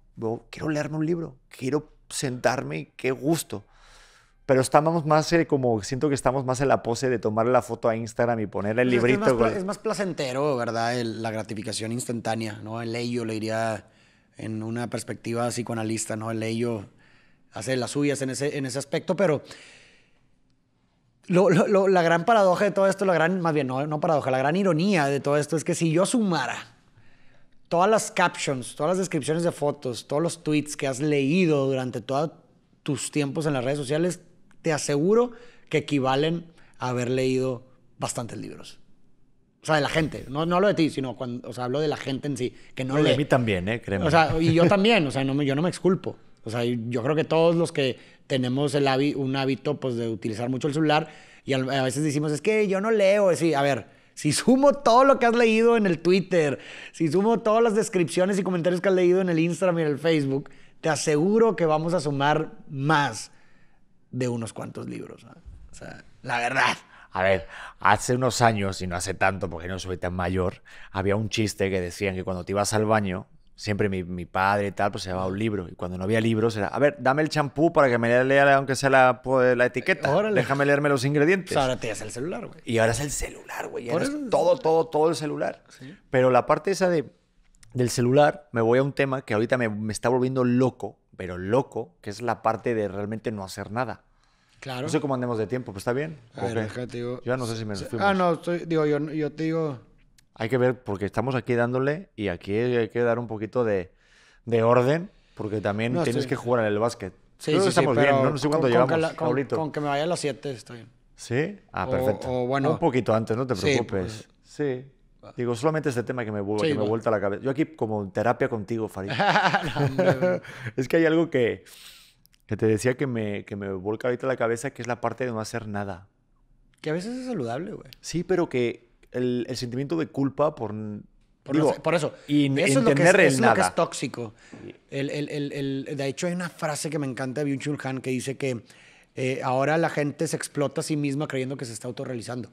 [SPEAKER 1] quiero leerme un libro, quiero sentarme qué gusto. Pero estamos más eh, como, siento que estamos más en la pose de tomarle la foto a Instagram y poner el pues librito. Es, es,
[SPEAKER 2] más, placentero, ¿verdad? la gratificación instantánea, ¿no? El yo le diría en una perspectiva psicoanalista, ¿no? El ello hace las suyas en ese, en ese aspecto, pero la gran paradoja de todo esto, la gran, más bien, no, no paradoja, la gran ironía de todo esto es que si yo sumara todas las captions, todas las descripciones de fotos, todos los tweets que has leído durante todos tus tiempos en las redes sociales, te aseguro que equivalen a haber leído bastantes libros. O sea, de la gente. No, no hablo de ti, sino cuando, o sea, hablo de la gente en sí, que no, lee. De mí
[SPEAKER 1] también, ¿eh? O sea, y yo
[SPEAKER 2] también, o sea, no me, yo no me exculpo. O sea, yo creo que todos los que tenemos el un hábito pues, de utilizar mucho el celular y a, veces decimos, es que yo no leo. Sí, a ver, si sumo todo lo que has leído en el Twitter, si sumo todas las descripciones y comentarios que has leído en el Instagram y en el Facebook, te aseguro que vamos a sumar más de unos cuantos libros. O sea, la verdad.
[SPEAKER 1] A ver, hace unos años, y no hace tanto porque no soy tan mayor, había un chiste que decían que cuando te ibas al baño, siempre mi, padre y tal, pues se llevaba un libro. Y cuando no había libros era, a ver, dame el champú para que me lea, aunque sea la, pues, etiqueta. Déjame leerme los ingredientes. ahora
[SPEAKER 2] te llevas el celular, güey. Y ahora es el
[SPEAKER 1] celular, güey. es todo, todo, todo el celular. Pero la parte esa de, del celular, me voy a un tema que ahorita me está volviendo loco, pero loco, que es la parte de realmente no hacer nada. No sé cómo andemos de tiempo, pues está bien. A yo no sé si me Ah,
[SPEAKER 2] no, digo, yo, te digo.
[SPEAKER 1] Hay que ver, porque estamos aquí dándole y aquí hay que dar un poquito de, orden, porque también tienes que jugar en el básquet. Sí, sí, estamos bien, no sé cuándo llegamos, con,
[SPEAKER 2] que me vaya a las 7 estoy bien. ¿Sí?
[SPEAKER 1] Ah, perfecto. O, bueno, un poquito antes, no te preocupes. Pues. Sí. Digo, solamente este tema que me, vuelve, vuelta a la cabeza. Yo aquí como en terapia contigo, Farid. es que hay algo que que te decía que me, que me volca ahorita la cabeza, que es la parte de no hacer nada.
[SPEAKER 2] Que a veces es saludable, güey.
[SPEAKER 1] Sí, pero que el, el sentimiento de culpa por... Por, eso. Y eso es lo, que es,
[SPEAKER 2] tóxico. El, el, de hecho, hay una frase que me encanta de Byung-Chul Han que dice que eh, ahora la gente se explota a sí misma creyendo que se está autorrealizando.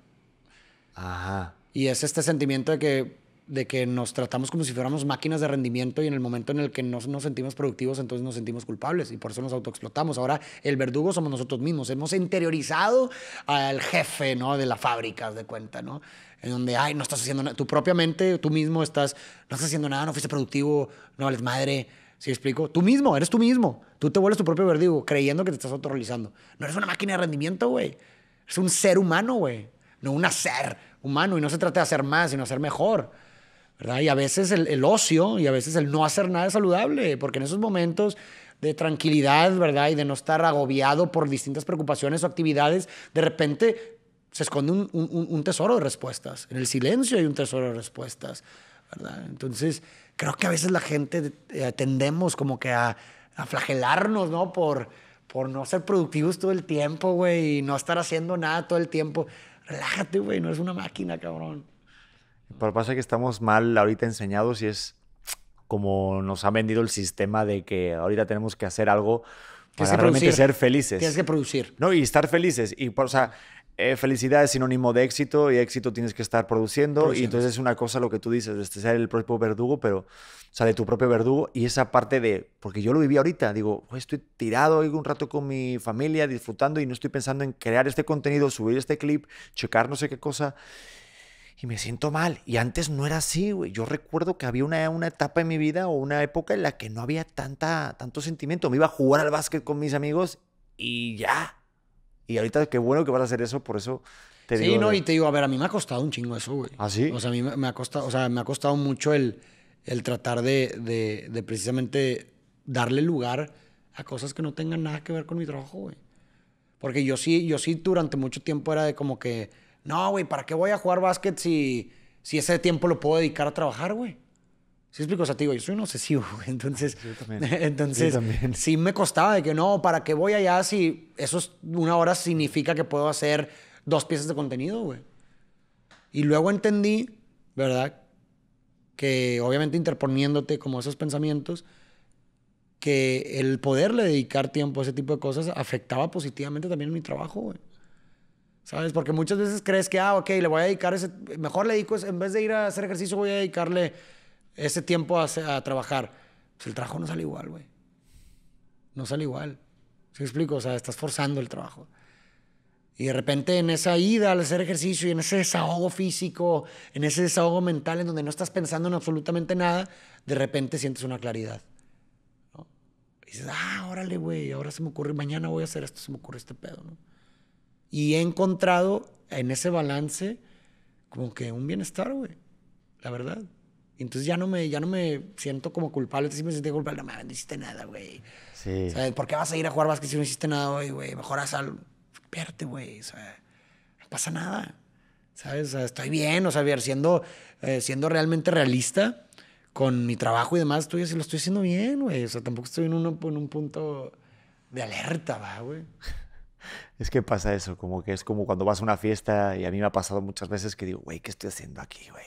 [SPEAKER 2] Ajá. Y es este sentimiento de que de que nos tratamos como si fuéramos máquinas de rendimiento y en el momento en el que no nos sentimos productivos, entonces nos sentimos culpables y por eso nos autoexplotamos. Ahora el verdugo somos nosotros mismos. Hemos interiorizado al jefe ¿no? de la fábrica de cuenta, ¿no? En donde, ay, no estás haciendo nada. Tu propia mente, tú mismo estás, no estás haciendo nada, no fuiste productivo, no vales madre. si explico? Tú mismo, eres tú mismo. Tú te vuelves tu propio verdugo creyendo que te estás autorrealizando. No eres una máquina de rendimiento, güey. Es un ser humano, güey. No un hacer humano. Y no se trata de hacer más, sino hacer mejor. Y a veces el, ocio y a veces el no hacer nada es saludable, porque en esos momentos de tranquilidad, ¿verdad? Y de no estar agobiado por distintas preocupaciones o actividades, de repente se esconde un, tesoro de respuestas. En el silencio hay un tesoro de respuestas, ¿verdad? Entonces, creo que a veces la gente eh, tendemos como que a, flagelarnos, ¿no? Por, por no ser productivos todo el tiempo, güey, y no estar haciendo nada todo el tiempo. Relájate, güey, no es una máquina, cabrón.
[SPEAKER 1] Pero pasa que estamos mal ahorita enseñados y es como nos ha vendido el sistema de que ahorita tenemos que hacer algo para que realmente ser felices. Tienes que producir. No, y estar felices. Y, o sea, eh, felicidad es sinónimo de éxito y éxito tienes que estar produciendo. Y entonces es una cosa lo que tú dices, de este, ser el propio verdugo, pero, o sea, de tu propio verdugo. Y esa parte de, porque yo lo viví ahorita, digo, estoy tirado hoy un rato con mi familia disfrutando y no estoy pensando en crear este contenido, subir este clip, checar no sé qué cosa y me siento mal. Y antes no era así, güey. Yo recuerdo que había una, una, etapa en mi vida o una época en la que no había tanta, tanto sentimiento. Me iba a jugar al básquet con mis amigos y ya. Y ahorita qué bueno que vas a hacer eso, por eso te digo. Sí, no, y
[SPEAKER 2] te digo, a ver, a mí me ha costado un chingo eso, güey. ¿Ah, sí? O sea, a mí me ha costado, o sea, me ha costado mucho el, el tratar de, de, de precisamente darle lugar a cosas que no tengan nada que ver con mi trabajo, güey. Porque yo sí, yo sí durante mucho tiempo era de como que no, güey, ¿para qué voy a jugar básquet si, si ese tiempo lo puedo dedicar a trabajar, güey? Si ¿Sí explico? O sea, yo soy un obsesivo, entonces, entonces sí me costaba de que no, ¿para qué voy allá si eso es una hora significa que puedo hacer dos piezas de contenido, güey? Y luego entendí, ¿verdad? Que obviamente interponiéndote como esos pensamientos, que el poderle dedicar tiempo a ese tipo de cosas afectaba positivamente también mi trabajo, güey. ¿Sabes? Porque muchas veces crees que, ah, ok, le voy a dedicar ese. Mejor le dedico, en vez de ir a hacer ejercicio, voy a dedicarle ese tiempo a, a trabajar. Pues el trabajo no sale igual, güey. No sale igual. ¿Se explico? O sea, estás forzando el trabajo. Y de repente en esa ida al hacer ejercicio y en ese desahogo físico, en ese desahogo mental en donde no estás pensando en absolutamente nada, de repente sientes una claridad. Y dices, ah, órale, güey, ahora se me ocurre, mañana voy a hacer esto, se me ocurre este pedo, ¿no? Y he encontrado en ese balance como que un bienestar, güey. La verdad. Entonces ya no me, ya no me siento como culpable. Entonces sí me sentí culpable. No, no hiciste nada, güey. Sí. ¿por qué vas a ir a jugar básquet si no hiciste nada hoy, güey? Mejor haz algo. Espérate, güey. O sea, no pasa nada. ¿Sabes? O sea, estoy bien. O sea, ver, siendo, eh, siendo realmente realista con mi trabajo y demás, estoy, lo estoy haciendo bien, güey. O sea, tampoco estoy en un, en un punto de alerta, va, güey.
[SPEAKER 1] Es que pasa eso, como que es como cuando vas a una fiesta y a mí me ha pasado muchas veces que digo, güey, ¿qué estoy haciendo aquí, güey?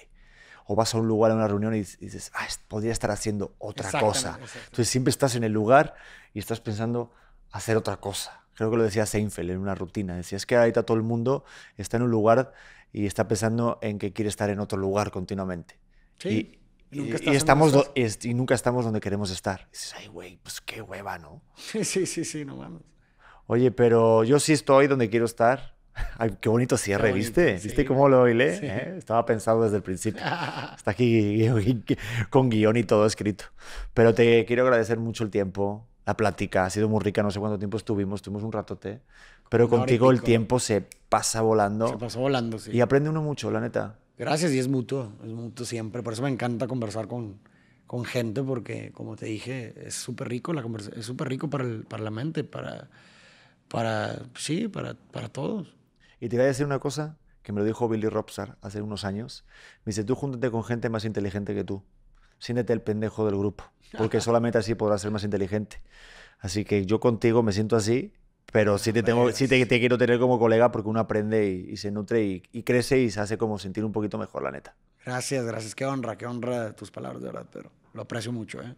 [SPEAKER 1] O vas a un lugar, a una reunión y dices, ah, podría estar haciendo otra cosa. Entonces siempre estás en el lugar y estás pensando hacer otra cosa. Creo que lo decía Seinfeld en una rutina. Decía, es que ahorita todo el mundo está en un lugar y está pensando en que quiere estar en otro lugar continuamente. Sí. Y, nunca estamos nunca estamos donde queremos estar. Y dices,
[SPEAKER 2] ay, güey, pues qué hueva, ¿no? Sí, sí, sí, no mames.
[SPEAKER 1] Oye, pero yo sí estoy donde quiero estar. Ay, qué bonito cierre, ¿viste? ¿Viste cómo lo bailé? Le? ¿Eh? Estaba pensado desde el principio. Está aquí con guión y todo escrito. Pero te quiero agradecer mucho el tiempo, la plática. Ha sido muy rica, no sé cuánto tiempo estuvimos, tuvimos un ratote. Pero contigo el tiempo se pasa volando. Se
[SPEAKER 2] pasa volando, sí. Y aprende uno mucho, la neta. Gracias y es mutuo, es mutuo siempre. Por eso me encanta conversar con, con gente porque, como te dije, es súper rico, la es súper rico para, el, para la mente, para para, sí, para, para todos. Y te voy a decir una cosa
[SPEAKER 1] que me lo dijo Billy Robsar hace unos años. Me dice, tú júntate con gente más inteligente que tú. Siéntete el pendejo del grupo, porque solamente así podrás ser más inteligente. Así que yo contigo me siento así, pero sí te, tengo, sí te, te quiero tener como colega porque uno aprende y, se nutre y, crece y se hace como sentir un poquito mejor, la neta.
[SPEAKER 2] Gracias, gracias. Qué honra, qué honra tus palabras, de verdad, pero lo aprecio mucho. ¿eh?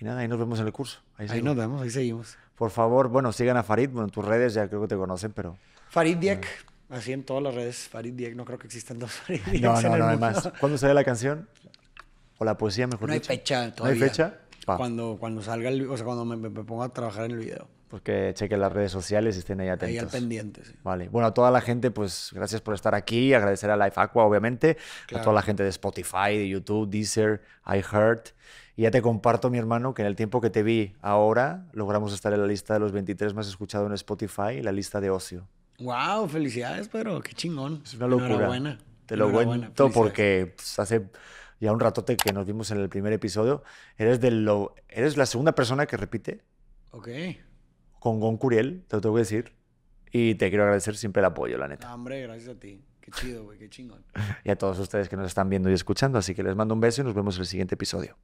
[SPEAKER 2] Y nada, ahí nos vemos en el curso. Ahí, ahí nos vemos, ahí seguimos por favor, bueno, sigan a Farid,
[SPEAKER 1] bueno, tus redes ya creo que te conocen, pero...
[SPEAKER 2] Farid Diek, eh. así en todas las redes, Farid Diek, no creo que existan dos Farid No, no, no, más.
[SPEAKER 1] ¿cuándo sale la canción? ¿O la poesía, mejor dicho? No hay fecha todavía. hay fecha?
[SPEAKER 2] Cuando, cuando salga, el, o sea, cuando me, ponga a trabajar en el video
[SPEAKER 1] porque pues chequen las redes sociales y estén ahí atentos. Ahí al pendiente, sí. Vale. Bueno, a toda la gente, pues gracias por estar aquí. Agradecer a Life Aqua, obviamente. A toda la gente de Spotify, de YouTube, Deezer, iHeart. Y ya te comparto, mi hermano, que en el tiempo que te vi ahora, logramos estar en la lista de los 23 más escuchados en Spotify, la lista de ocio.
[SPEAKER 2] ¡Wow! Felicidades, pero qué chingón. Es una locura. Enhorabuena. Te lo cuento porque
[SPEAKER 1] pues, hace ya un ratote que nos vimos en el primer episodio. Eres, de lo, eres la segunda persona que repite. Ok. Con Gon Curiel, te lo tengo que decir. Y te quiero agradecer siempre el apoyo, la neta.
[SPEAKER 2] Hombre, gracias a ti. Qué chido, güey, qué chingón.
[SPEAKER 1] y a todos ustedes que nos están viendo y escuchando. Así que les mando un beso y nos vemos en el siguiente episodio.